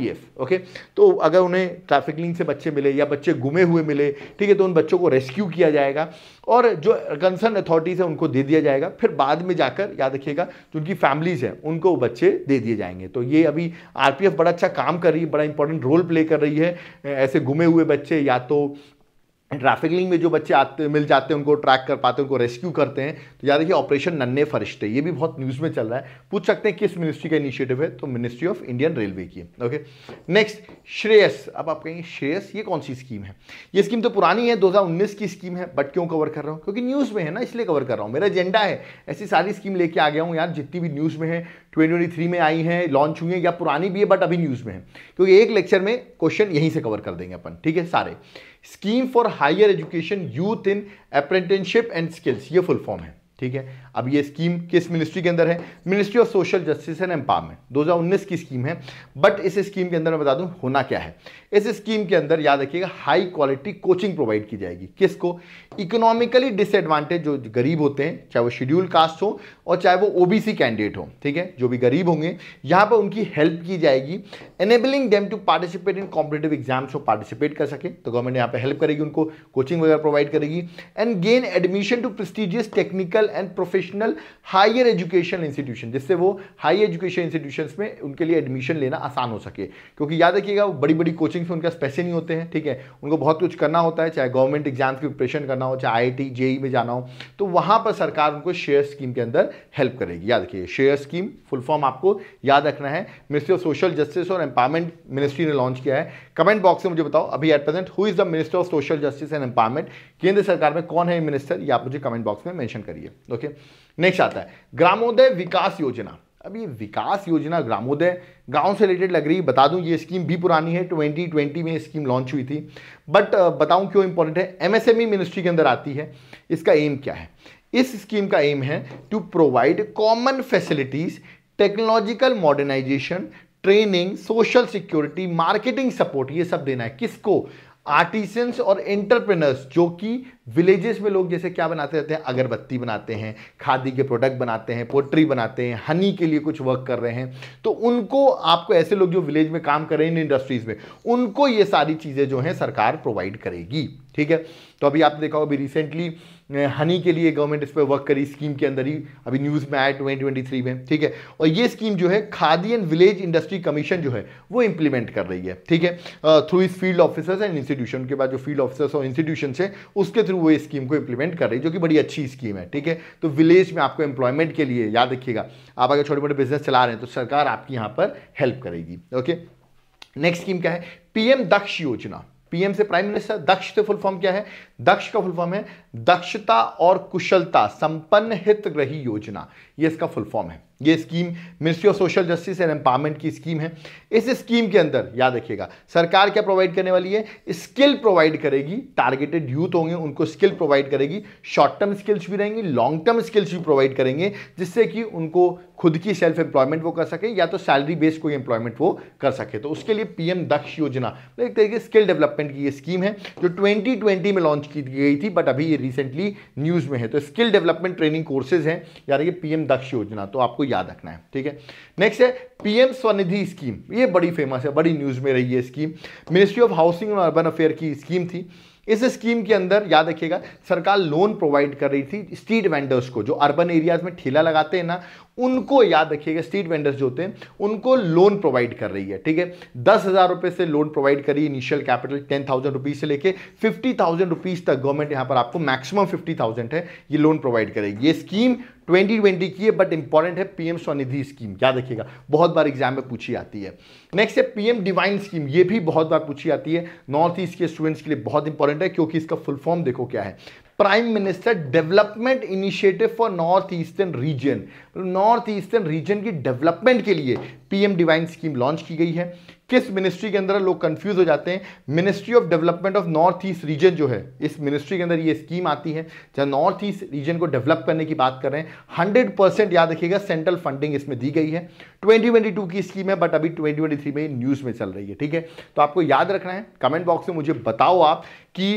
ओके तो अगर उन्हें ट्रैफिकिंग से बच्चे मिले या बच्चे गुमे हुए मिले ठीक है तो उन बच्चों को रेस्क्यू किया जाए जाएगा और जो कंसर्न अथॉरिटीज़ हैं उनको दे दिया जाएगा फिर बाद में जाकर याद रखिएगा जो उनकी फैमिलीज़ हैं उनको बच्चे दे दिए जाएंगे तो ये अभी आरपीएफ बड़ा अच्छा काम कर रही है बड़ा इंपॉर्टेंट रोल प्ले कर रही है ऐसे घुमे हुए बच्चे या तो ट्रैफिकिंग में जो बच्चे आते मिल जाते हैं उनको ट्रैक कर पाते हैं उनको रेस्क्यू करते हैं तो याद रखिए ऑपरेशन नन्ने फरिश्ते ये भी बहुत न्यूज़ में चल रहा है पूछ सकते हैं किस मिनिस्ट्री का इनिशिएटिव है तो मिनिस्ट्री ऑफ इंडियन रेलवे की ओके नेक्स्ट श्रेयस अब आप कहेंगे श्रेयस ये कौन सी स्कीम है ये स्कीम तो पुरानी है दो की स्कीम है बट क्यों कवर कर रहा हूँ क्योंकि न्यूज़ में है ना इसलिए कवर कर रहा हूँ मेरा एजेंडा है ऐसी सारी स्कीम लेके आ गया हूँ यार जितनी भी न्यूज़ में है ट्वेंटी में आई हैं लॉन्च हुई हैं या पुरानी भी है बट अभी न्यूज़ में है क्योंकि तो एक लेक्चर में क्वेश्चन यहीं से कवर कर देंगे अपन ठीक है सारे scheme for higher education youth in apprenticeship and skills ये फुल फॉर्म है ठीक है अब ये स्कीम किस मिनिस्ट्री के अंदर है ministry of social justice and empowerment 2019 की स्कीम है बट इस स्कीम के अंदर मैं बता दूं होना क्या है इस स्कीम के अंदर याद रखिएगा हाई क्वालिटी कोचिंग प्रोवाइड की जाएगी किसको इकोनॉमिकली डिसएडवांटेज जो गरीब होते हैं चाहे वो शेड्यूल कास्ट हो और चाहे वो ओबीसी कैंडिडेट हो ठीक है जो भी गरीब होंगे यहां पर उनकी हेल्प की जाएगी enabling them to participate in competitive exams वो पार्टिसिपेट कर सके तो गवर्नमेंट यहाँ पर हेल्प करेगी उनको कोचिंग वगैरह प्रोवाइड करेगी and gain admission to prestigious technical and professional higher education institution जिससे वो हाई एजुकेशन इंस्टीट्यूशन में उनके लिए एडमिशन लेना आसान हो सके क्योंकि याद रखिएगा बड़ी बड़ी कोचिंग कोचिंग से उनका पैसे नहीं होते हैं ठीक है उनको बहुत कुछ करना होता है चाहे गवर्नमेंट एग्जाम की प्रिपरेशन करना हो चाहे आई टी जेई में जाना हो तो वहाँ पर सरकार उनको शेयर स्कीम के अंदर हेल्प करेगी याद रखिए शेयर स्कीम फुल फॉर्म आपको याद रखना है मिनिस्ट्री ऑफ सोशल जस्टिस और एम्पावरमेंट मिनिस्ट्री ने लॉन्च किया है कमेंट बॉक्स में मुझे बताओ अभी at present who is the minister of social justice and empowerment केंद्र सरकार में कौन है मिनिस्टर ये आप मुझे कमेंट बॉक्स में मैंशन करिए ओके नेक्स्ट आता है ग्रामोदय विकास योजना अब ये विकास योजना ग्रामोदय गांव से रिलेटेड लग रही है बता दूं ये स्कीम भी पुरानी है 2020 में स्कीम लॉन्च हुई थी बट बताऊं क्यों इंपॉर्टेंट है एमएसएमई मिनिस्ट्री e के अंदर आती है इसका एम क्या है इस स्कीम का एम है to provide common facilities technological modernisation training social security marketing support ये सब देना है किसको आर्टिसंस और एंटरप्रेनर्स जो कि विलेजेस में लोग जैसे क्या बनाते रहते हैं अगरबत्ती बनाते हैं खादी के प्रोडक्ट बनाते हैं पोट्री बनाते हैं हनी के लिए कुछ वर्क कर रहे हैं तो उनको आपको ऐसे लोग जो विलेज में काम कर रहे हैं इन इंडस्ट्रीज़ में उनको ये सारी चीज़ें जो हैं सरकार प्रोवाइड करेगी ठीक है तो अभी आपने देखा होगा अभी रिसेंटली हनी के लिए गवर्नमेंट इस पर वर्क करी स्कीम के अंदर ही अभी न्यूज़ में आया ट्वेंटी ट्वेंटी थ्री में ठीक है और ये स्कीम जो है Khadi and village industry commission जो है वो इंप्लीमेंट कर रही है ठीक है थ्रू इस फील्ड ऑफिसर्स एंड इंस्टीट्यूशन के बाद जो फील्ड ऑफिसर्स और इंस्टीट्यूशन है उसके थ्रू वो स्कीम को इंप्लीमेंट कर रही है जो कि बड़ी अच्छी स्कीम है ठीक है तो विलेज में आपको एम्प्लॉयमेंट के लिए याद रखिएगा आप अगर छोटे मोटे बिजनेस चला रहे हैं तो सरकार आपकी यहाँ पर हेल्प करेगी ओके नेक्स्ट स्कीम क्या है पीएम दक्ष योजना पीएम से प्राइम मिनिस्टर दक्ष से फुल फॉर्म क्या है दक्ष का फुल फॉर्म है दक्षता और कुशलता संपन्न हित ग्रही योजना ये इसका फुल फॉर्म है ये scheme ministry of social justice and empowerment की स्कीम है इस स्कीम के अंदर याद रखिएगा सरकार क्या प्रोवाइड करने वाली है स्किल प्रोवाइड करेगी टारगेटेड यूथ होंगे उनको स्किल प्रोवाइड करेगी शॉर्ट टर्म स्किल्स भी रहेंगी लॉन्ग टर्म स्किल्स भी प्रोवाइड करेंगे जिससे कि उनको खुद की सेल्फ एम्प्लॉयमेंट वो कर सके या तो सैलरी बेस्ड कोई एम्प्लॉयमेंट वो कर सके तो उसके लिए पीएम दक्ष योजना तो एक तरीके स्किल डेवलपमेंट की ये स्कीम है जो 2020 में लॉन्च की गई थी बट अभी ये रिसेंटली न्यूज़ में है तो स्किल डेवलपमेंट ट्रेनिंग कोर्सेज हैं यानी कि पीएम दक्ष योजना तो आपको याद रखना है ठीक है नेक्स्ट है पीएम स्वनिधि स्कीम ये बड़ी फेमस है बड़ी न्यूज़ में रही है स्कीम मिनिस्ट्री ऑफ हाउसिंग और अर्बन अफेयर की स्कीम थी इस स्कीम के अंदर याद रखिएगा सरकार लोन प्रोवाइड कर रही थी स्ट्रीट वेंडर्स को जो अर्बन एरियाज में ठेला लगाते हैं ना उनको याद रखिएगा स्ट्रीट वेंडर्स जो होते हैं उनको लोन प्रोवाइड कर रही है ठीक है दस हज़ार रुपए से लोन प्रोवाइड करी initial capital ten thousand rupees से लेके फिफ्टी थाउजेंड रुपीज़ तक गवर्नमेंट यहां पर आपको मैक्सिमम फिफ्टी थाउजेंड है ये लोन प्रोवाइड करेगी ये स्कीम 2020 की है बट इंपॉर्टेंट है पीएम स्वनिधि स्कीम याद रखिएगा बहुत बार एग्जाम में पूछी आती है नेक्स्ट है पीएम डिवाइन स्कीम ये भी बहुत बार पूछी आती है नॉर्थ ईस्ट के स्टूडेंट्स के लिए बहुत इंपॉर्टेंट है क्योंकि इसका फुल फॉर्म देखो क्या है prime minister development initiative for north eastern region north eastern region की डेवलपमेंट के लिए पीएम डिवाइन स्कीम लॉन्च की गई है किस मिनिस्ट्री के अंदर लोग कंफ्यूज हो जाते हैं ministry of development of north east region जो है इस मिनिस्ट्री के अंदर ये स्कीम आती है जहां नॉर्थ ईस्ट रीजन को डेवलप करने की बात कर रहे हैं हंड्रेड परसेंट याद रखिएगा सेंट्रल फंडिंग इसमें दी गई है ट्वेंटी ट्वेंटी टू की स्कीम है बट अभी ट्वेंटी ट्वेंटी थ्री में न्यूज़ में चल रही है ठीक है तो आपको याद रखना है कमेंट बॉक्स में मुझे बताओ आप कि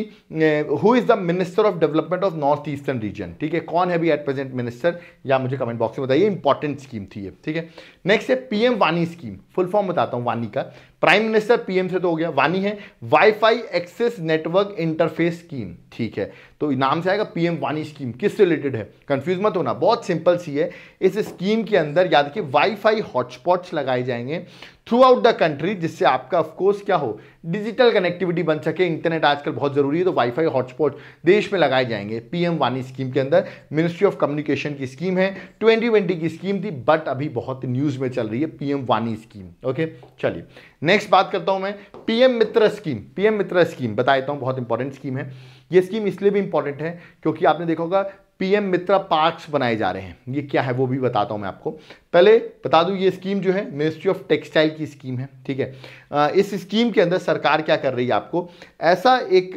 who is the minister of development of north eastern region ठीक है कौन है अभी एट प्रेजेंट मिनिस्टर या मुझे कमेंट बॉक्स में बताइए इंपॉर्टेंट स्कीम थी ये ठीक है नेक्स्ट है पीएम वानी स्कीम फुल फॉर्म बताता हूँ वानी का प्राइम मिनिस्टर पीएम से तो हो गया वानी है wifi access network interface scheme ठीक है तो नाम से आएगा पीएम वानी स्कीम किस रिलेटेड है कंफ्यूज मत होना बहुत सिंपल सी है इस स्कीम के अंदर याद कि वाईफाई हॉटस्पॉट्स लगाए जाएंगे थ्रू आउट द कंट्री जिससे आपका ऑफकोर्स क्या हो डिजिटल कनेक्टिविटी बन सके इंटरनेट आजकल बहुत जरूरी है तो वाईफाई हॉटस्पॉट देश में लगाए जाएंगे पीएम वानी स्कीम के अंदर मिनिस्ट्री ऑफ कम्युनिकेशन की स्कीम है 2020 की स्कीम थी बट अभी बहुत न्यूज में चल रही है पीएम वानी स्कीम ओके चलिए नेक्स्ट बात करता हूं मैं PM Mitra scheme PM Mitra scheme बता देता हूं बहुत इंपॉर्टेंट स्कीम है ये स्कीम इसलिए भी इंपॉर्टेंट है क्योंकि आपने देखा होगा पीएम मित्रा पार्क्स बनाए जा रहे हैं ये क्या है वो भी बताता हूँ मैं आपको पहले बता दूँ ये स्कीम जो है मिनिस्ट्री ऑफ टेक्सटाइल की स्कीम है ठीक है इस स्कीम के अंदर सरकार क्या कर रही है आपको ऐसा एक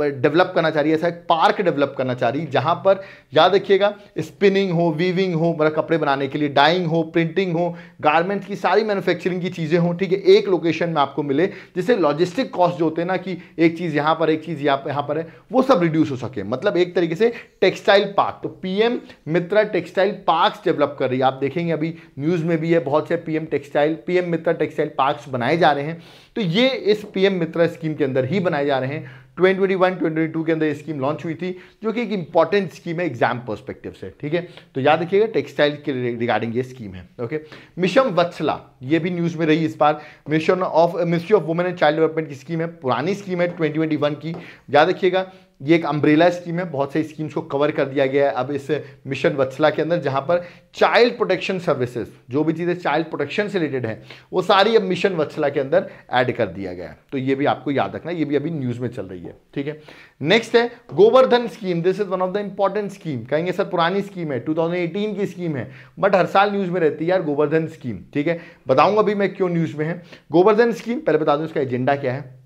डेवलप करना चाह रही है ऐसा एक पार्क डेवलप करना चाह रही जहां पर याद रखिएगा स्पिनिंग हो वीविंग हो मतलब कपड़े बनाने के लिए डाइंग हो प्रिंटिंग हो गारमेंट्स की सारी मैन्युफैक्चरिंग की चीज़ें हो ठीक है एक लोकेशन में आपको मिले जिससे लॉजिस्टिक कॉस्ट जो होते हैं ना कि एक चीज़ यहां पर एक चीज़ यहाँ पर यहाँ पर है वो सब रिड्यूस हो सके मतलब एक तरीके से टेक्सटाइल पार्क तो PM Mitra textile park develop कर रही है आप देखेंगे अभी न्यूज़ में भी है बहुत से PM textile PM Mitra textile park बनाए जा रहे हैं तो ये इस पीएम मित्रा स्कीम के अंदर ही बनाए जा रहे हैं 2021 2022 के अंदर स्कीम लॉन्च हुई थी जो कि एक इंपॉर्टेंट स्कीम है एग्जाम पर्सपेक्टिव से ठीक है तो याद रखिएगा टेक्सटाइल के रिगार्डिंग ये स्कीम है ओके मिशन वत्सला ये भी न्यूज़ में रही इस बार mission of ministry of women and child development की स्कीम है पुरानी स्कीम है ट्वेंटी की याद रखिएगा ये एक अम्ब्रेला स्कीम है बहुत सारी स्कीम्स को कवर कर दिया गया है अब इस मिशन वत्सला के अंदर जहाँ पर चाइल्ड प्रोटेक्शन सर्विसेज जो भी चीज़ें चाइल्ड प्रोटेक्शन से रिलेटेड हैं वो सारी अब मिशन वत्सला के अंदर ऐड कर दिया गया है तो ये भी आपको याद रखना ये भी अभी न्यूज़ में चल रही है ठीक है नेक्स्ट है Gobardhan scheme this is one of the important scheme कहेंगे सर पुरानी स्कीम है 2018 की स्कीम है बट हर साल न्यूज़ में रहती है यार गोवर्धन स्कीम ठीक है बताऊंगा भी मैं क्यों न्यूज़ में है गोवर्धन स्कीम पहले बता दूँ इसका एजेंडा क्या है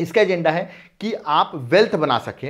इसका एजेंडा है कि आप वेल्थ बना सकें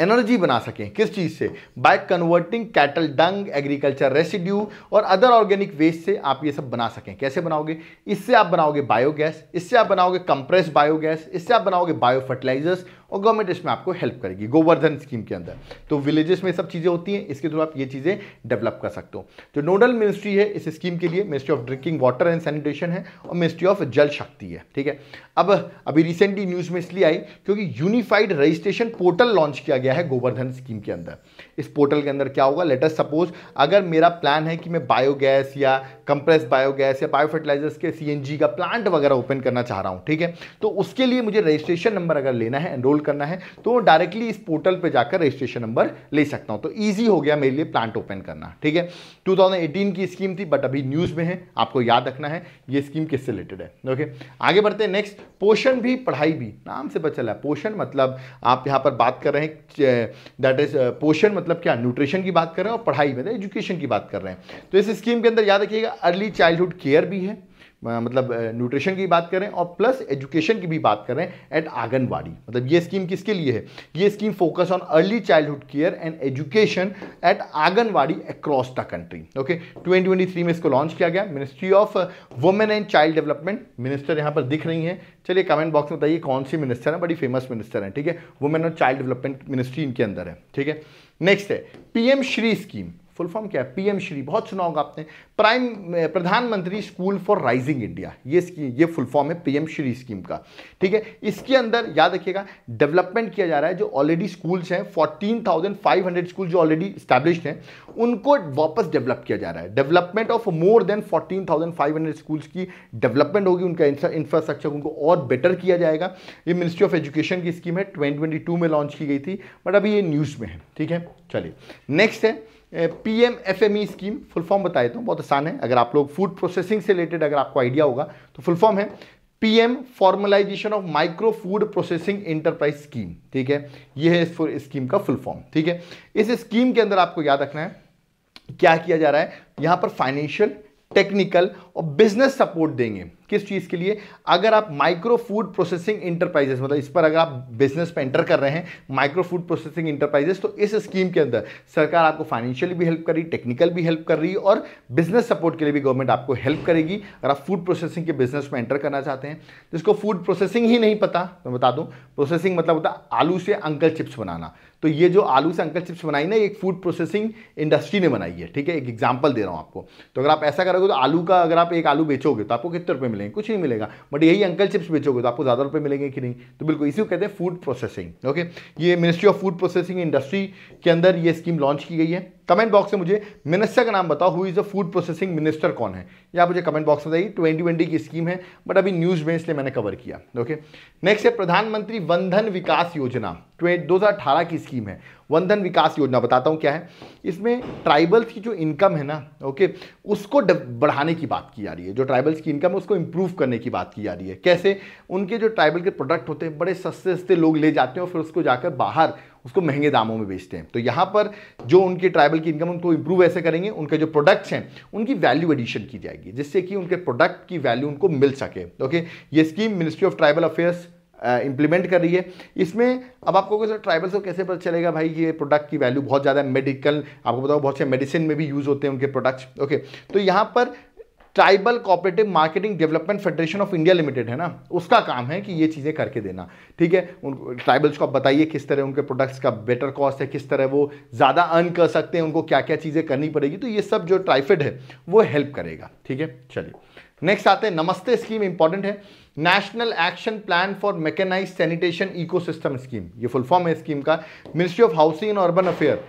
एनर्जी बना सकें किस चीज़ से by converting cattle dung agriculture residue और अदर ऑर्गेनिक वेस्ट से आप ये सब बना सकें कैसे बनाओगे इससे आप बनाओगे बायोगैस इससे आप बनाओगे कंप्रेस बायोगैस इससे आप बनाओगे बायो फर्टिलाइजर्स और गवर्नमेंट इसमें आपको हेल्प करेगी गोवर्धन स्कीम के अंदर तो विलेजेस में सब चीज़ें होती हैं इसके थ्रू आप ये चीज़ें डेवलप कर सकते हो जो नोडल मिनिस्ट्री है इस स्कीम के लिए ministry of drinking water and sanitation है और मिनिस्ट्री ऑफ जल शक्ति है ठीक है अब अभी रिसेंटली न्यूज़ में इसलिए आई क्योंकि यूनिफाइड रजिस्ट्रेशन पोर्टल लॉन्च किया गया है गोवर्धन स्कीम के अंदर इस पोर्टल के अंदर क्या होगा लेटेस्ट सपोज अगर मेरा प्लान है कि मैं बायोगैस या कंप्रेस बायोगैस या बायोफर्टिलाइजर्स के सीएनजी का प्लांट वगैरह ओपन करना चाह रहा हूँ ठीक है तो उसके लिए मुझे रजिस्ट्रेशन नंबर अगर लेना है एनरोल करना है तो डायरेक्टली इस पोर्टल पर जाकर रजिस्ट्रेशन नंबर ले सकता हूं तो ईजी हो गया मेरे लिए प्लांट ओपन करना ठीक है 2018 की स्कीम थी बट अभी न्यूज़ में है आपको याद रखना है ये स्कीम किससे रिलेटेड है ओके आगे बढ़ते हैं नेक्स्ट पोषण भी पढ़ाई भी नाम से पता चला पोषण मतलब आप यहां पर बात कर रहे हैं दैट इज पोषण मतलब क्या न्यूट्रिशन की बात कर रहे हैं और पढ़ाई मतलब एजुकेशन की बात कर रहे हैं तो इस स्कीम के अंदर याद रखिएगा अर्ली चाइल्डहुड केयर भी है मतलब न्यूट्रिशन की बात करें और प्लस एजुकेशन की भी बात करें एट आंगनबाड़ी मतलब ये स्कीम किसके लिए है ये scheme focus on early childhood care and education at anganwadi across the country okay 2023 में इसको लॉन्च किया गया ministry of women and child development minister यहाँ पर दिख रही हैं चलिए कमेंट बॉक्स में बताइए कौन सी मिनिस्टर हैं बड़ी फेमस मिनिस्टर हैं ठीक है वुमेन और चाइल्ड डेवलपमेंट मिनिस्ट्री इनके अंदर है ठीक है नेक्स्ट है PM Shri scheme full form क्या है पीएम श्री बहुत सुना होगा आपने prime Pradhanmantri school for rising India ये स्कीम ये फुल फॉर्म है पीएम श्री स्कीम का ठीक है इसके अंदर याद रखिएगा डेवलपमेंट किया जा रहा है जो ऑलरेडी स्कूल्स हैं fourteen thousand five hundred school जो ऑलरेडी स्टैब्लिश हैं उनको वापस डेवलप किया जा रहा है development of more than fourteen thousand five hundred schools की डेवलपमेंट होगी उनका इंफ्रास्ट्रक्चर उनको और बेटर किया जाएगा ये मिनिस्ट्री ऑफ एजुकेशन की स्कीम है ट्वेंटी में लॉन्च की गई थी बट अभी ये न्यूज़ में है ठीक है चलिए नेक्स्ट है P M F M E scheme full form बता देता हूँ बहुत आसान है अगर आप लोग फूड प्रोसेसिंग से रिलेटेड अगर आपको आइडिया होगा तो फुल फॉर्म है M formalisation of micro food processing enterprise scheme ठीक है यह है इस स्कीम का फुल फॉर्म ठीक है इस स्कीम के अंदर आपको याद रखना है क्या किया जा रहा है यहाँ पर फाइनेंशियल टेक्निकल और बिजनेस सपोर्ट देंगे किस चीज़ के लिए अगर आप माइक्रो फूड प्रोसेसिंग इंटरप्राइजेस मतलब इस पर अगर आप बिजनेस पे एंटर कर रहे हैं माइक्रो फूड प्रोसेसिंग इंटरप्राइजेस तो इस स्कीम के अंदर सरकार आपको फाइनेंशियली भी हेल्प कर रही टेक्निकल भी हेल्प कर रही और बिजनेस सपोर्ट के लिए भी गवर्नमेंट आपको हेल्प करेगी अगर आप फूड प्रोसेसिंग के बिजनेस में एंटर करना चाहते हैं जिसको फूड प्रोसेसिंग ही नहीं पता तो मैं बता दूँ प्रोसेसिंग मतलब होता है आलू से अंकल चिप्स बनाना तो ये जो आलू से अंकल चिप्स बनाई ना एक फूड प्रोसेसिंग इंडस्ट्री ने बनाई है ठीक है एक एग्जाम्पल दे रहा हूँ आपको तो अगर आप ऐसा करोगे तो आलू का अगर आप एक आलू बेचोगे तो आपको कितने रुपये मिलेंगे कुछ नहीं मिलेगा बट यही अंकल चिप्स बेचोगे तो आपको ज़्यादा रुपये मिलेंगे कि नहीं तो बिल्कुल इसी को कहते हैं फूड प्रोसेसिंग ओके ये ministry of food processing industry के अंदर ये स्कीम लॉन्च की गई है कमेंट बॉक्स में मुझे मिनिस्टर का नाम बताओ who is a food processing minister कौन है या मुझे कमेंट बॉक्स में बताइए ट्वेंटी ट्वेंटी की स्कीम है बट अभी न्यूज़ में इसलिए मैंने कवर किया ओके नेक्स्ट है प्रधानमंत्री वंधन विकास योजना दो की स्कीम है वन धन विकास योजना बताता हूँ क्या है इसमें ट्राइबल्स की जो इनकम है ना ओके उसको बढ़ाने की बात की जा रही है जो ट्राइबल्स की इनकम है उसको इम्प्रूव करने की बात की जा रही है कैसे उनके जो ट्राइबल के प्रोडक्ट होते हैं बड़े सस्ते सस्ते लोग ले जाते हैं और फिर उसको जाकर बाहर उसको महंगे दामों में बेचते हैं तो यहाँ पर जो उनके ट्राइबल की इनकम उनको इम्प्रूव ऐसे करेंगे उनके जो प्रोडक्ट्स हैं उनकी वैल्यू एडिशन की जाएगी जिससे कि उनके प्रोडक्ट की वैल्यू उनको मिल सके ओके ये scheme ministry of tribal affairs implement कर रही है इसमें अब आपको सर ट्राइबल्स को कैसे पता चलेगा भाई ये प्रोडक्ट की वैल्यू बहुत ज़्यादा है मेडिकल आपको बताओ बहुत से मेडिसिन में भी यूज़ होते हैं उनके प्रोडक्ट्स ओके तो यहाँ पर tribal cooperative marketing development federation of India limited है ना उसका काम है कि ये चीज़ें करके देना ठीक है उन ट्राइबल्स को आप बताइए किस तरह उनके प्रोडक्ट्स का बेटर कॉस्ट है किस तरह वो ज़्यादा अर्न कर सकते हैं उनको क्या क्या चीज़ें करनी पड़ेगी तो ये सब जो ट्राइफेड है वो हेल्प करेगा ठीक है चलिए नेक्स्ट आते हैं नमस्ते स्कीम इंपॉर्टेंट है national action plan for mechanise sanitation ecosystem scheme ये फुल फॉर्म है स्कीम का ministry of housing and urban affair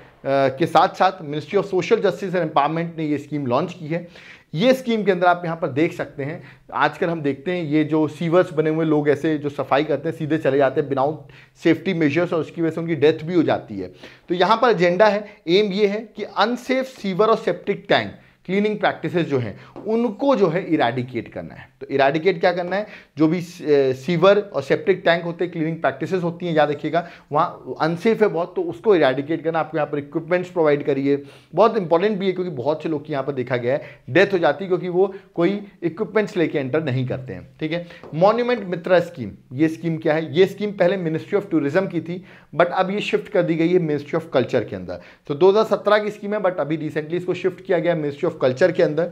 के साथ साथ ministry of social justice and empowerment ने ये स्कीम लॉन्च की है ये स्कीम के अंदर आप यहाँ पर देख सकते हैं आजकल हम देखते हैं ये जो सीवर्स बने हुए लोग ऐसे जो सफाई करते हैं सीधे चले जाते हैं बिनाउट सेफ्टी मेजर्स और उसकी वजह से उनकी डेथ भी हो जाती है तो यहाँ पर एजेंडा है एम ये है कि अनसेफ सीवर और सेप्टिक टैंक क्लीनिंग प्रैक्टिस जो हैं उनको जो है इराडिकेट करना है तो इराडिकेट क्या करना है जो भी सीवर और सेप्टिक टैंक होते हैं क्लीनिंग प्रैक्टिस होती हैं याद रखिएगा वहाँ अनसेफ है बहुत तो उसको इराडिकेट करना आपको यहाँ पर इक्विपमेंट्स प्रोवाइड करिए बहुत इंपॉर्टेंट भी है क्योंकि बहुत से लोग की यहाँ पर देखा गया है डेथ हो जाती है क्योंकि वो कोई इक्विपमेंट्स लेके एंटर नहीं करते हैं ठीक है मॉन्यूमेंट मित्रा स्कीम ये स्कीम क्या है ये स्कीम पहले मिनिस्ट्री ऑफ टूरिज्म की थी बट अब ये शिफ्ट कर दी गई है मिनिस्ट्री ऑफ कल्चर के अंदर तो दो की स्कीम है बट अभी रिसेंटली इसको शिफ्ट किया गया मिनिस्ट्री ऑफ ऑफ कल्चर के अंदर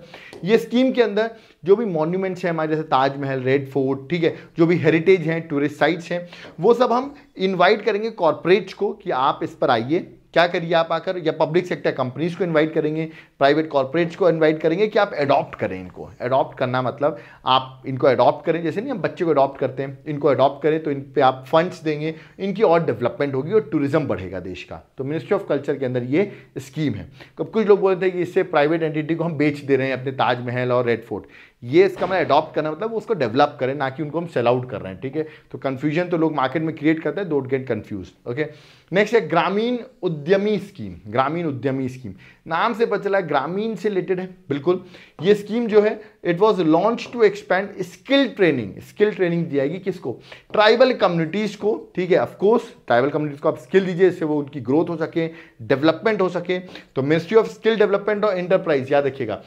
ये स्कीम के अंदर जो भी मॉन्यूमेंट्स हैं हमारे जैसे ताजमहल रेड फोर्ट ठीक है जो भी हेरिटेज हैं टूरिस्ट साइट्स हैं वो सब हम इन्वाइट करेंगे कॉरपोरेट्स को कि आप इस पर आइए क्या करिए आप आकर या पब्लिक सेक्टर कंपनीज को इनवाइट करेंगे प्राइवेट कॉर्पोरेट्स को इनवाइट करेंगे कि आप अडॉप्ट करें इनको अडॉप्ट करना मतलब आप इनको अडॉप्ट करें जैसे नहीं हम बच्चे को अडॉप्ट करते हैं इनको अडॉप्ट करें तो इन पर आप फंड्स देंगे इनकी और डेवलपमेंट होगी और टूरिज्म बढ़ेगा देश का तो मिनिस्ट्री ऑफ कल्चर के अंदर ये स्कीम है कब कुछ लोग बोलते हैं कि इससे प्राइवेट एंटिटी को हम बेच दे रहे हैं अपने ताजमहल और रेड फोर्ट ये इसका मैं अडॉप्ट करना मतलब उसको डेवलप करें ना कि उनको हम सेल आउट कर रहे हैं ठीक है तो कन्फ्यूजन तो लोग मार्केट में क्रिएट करते हैं don't get confuse okay next है ग्रामीण उद्यमी स्कीम ग्रामीण उद्यमी स्कीम नाम से पता चला ग्रामीण से रिलेटेड है बिल्कुल ये स्कीम जो है it was launch to expand skill training skill training दी जाएगी किसको ट्राइबल कम्युनिटीज़ को ठीक है ऑफकोर्स ट्राइबल कम्युनिटीज़ को आप स्किल दीजिए इससे वो उनकी ग्रोथ हो सके डेवलपमेंट हो सके तो मिनिस्ट्री ऑफ स्किल डेवलपमेंट और एंटरप्राइज याद रखिएगा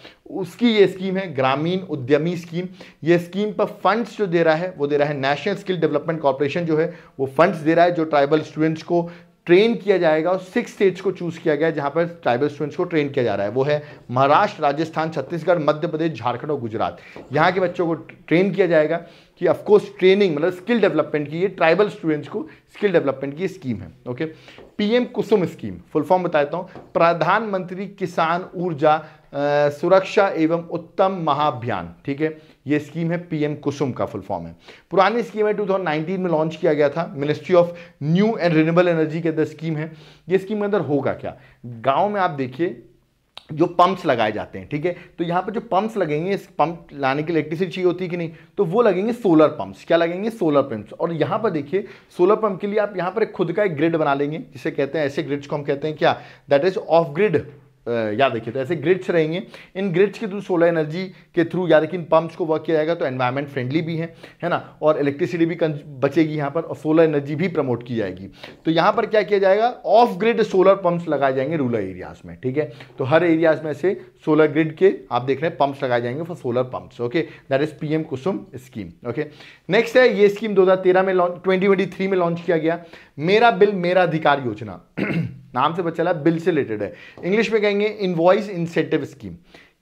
उसकी ये स्कीम है ग्रामीण उद्यमी स्कीम ये स्कीम पर फंड्स जो दे रहा है वो दे रहा है नेशनल स्किल डेवलपमेंट कॉर्पोरेशन जो है वो फंड्स दे रहा है जो ट्राइबल स्टूडेंट्स को ट्रेन किया जाएगा और सिक्स स्टेट्स को चूज़ किया गया है जहाँ पर ट्राइबल स्टूडेंट्स को ट्रेन किया जा रहा है वो है महाराष्ट्र राजस्थान छत्तीसगढ़ मध्य प्रदेश झारखंड और गुजरात यहाँ के बच्चों को ट्रेन किया जाएगा कि ऑफकोर्स ट्रेनिंग मतलब स्किल डेवलपमेंट की ये ट्राइबल स्टूडेंट्स को स्किल डेवलपमेंट की स्कीम है okay PM Kusum scheme full form बता देता हूँ प्रधानमंत्री किसान ऊर्जा सुरक्षा एवं उत्तम महाअभियान ठीक है ये स्कीम है पीएम कुसुम का फुल फॉर्म है पुरानी स्कीम है 2019 में लॉन्च किया गया था ministry of new and renewable energy के अंदर स्कीम है ये स्कीम के अंदर होगा क्या गांव में आप देखिए जो पंप्स लगाए जाते हैं ठीक है तो यहाँ पर जो पंप्स लगेंगे इस पंप लाने के लिए इलेक्ट्रिसिटी चाहिए होती है कि नहीं तो वो लगेंगे सोलर पंप्स क्या लगेंगे सोलर पंप्स और यहाँ पर देखिए सोलर पंप के लिए आप यहाँ पर खुद का एक ग्रिड बना लेंगे जिसे कहते हैं ऐसे ग्रिड्स को हम कहते हैं क्या दैट इज ऑफ ग्रिड याद रखिए तो ऐसे ग्रिड्स रहेंगे इन ग्रिड्स के थ्रू सोलर एनर्जी के थ्रू या लेकिन पंप्स को वर्क किया जाएगा तो एनवायरमेंट फ्रेंडली भी है है ना और इलेक्ट्रिसिटी भी बचेगी यहाँ पर और सोलर एनर्जी भी प्रमोट की जाएगी तो यहाँ पर क्या किया जाएगा ऑफ ग्रिड सोलर पंप्स लगाए जाएंगे रूरल एरियाज में ठीक है तो हर एरियाज में से सोलर ग्रिड के आप देख रहे हैं पंप्स लगाए जाएंगे for solar pumps okay that is P Kusum scheme okay next है ये स्कीम दो में लॉन्च ट्वेंटी में लॉन्च किया गया मेरा बिल मेरा अधिकार योजना नाम से पता चला बिल से रिलेटेड है इंग्लिश में कहेंगे इनवॉइस इंसेंटिव स्कीम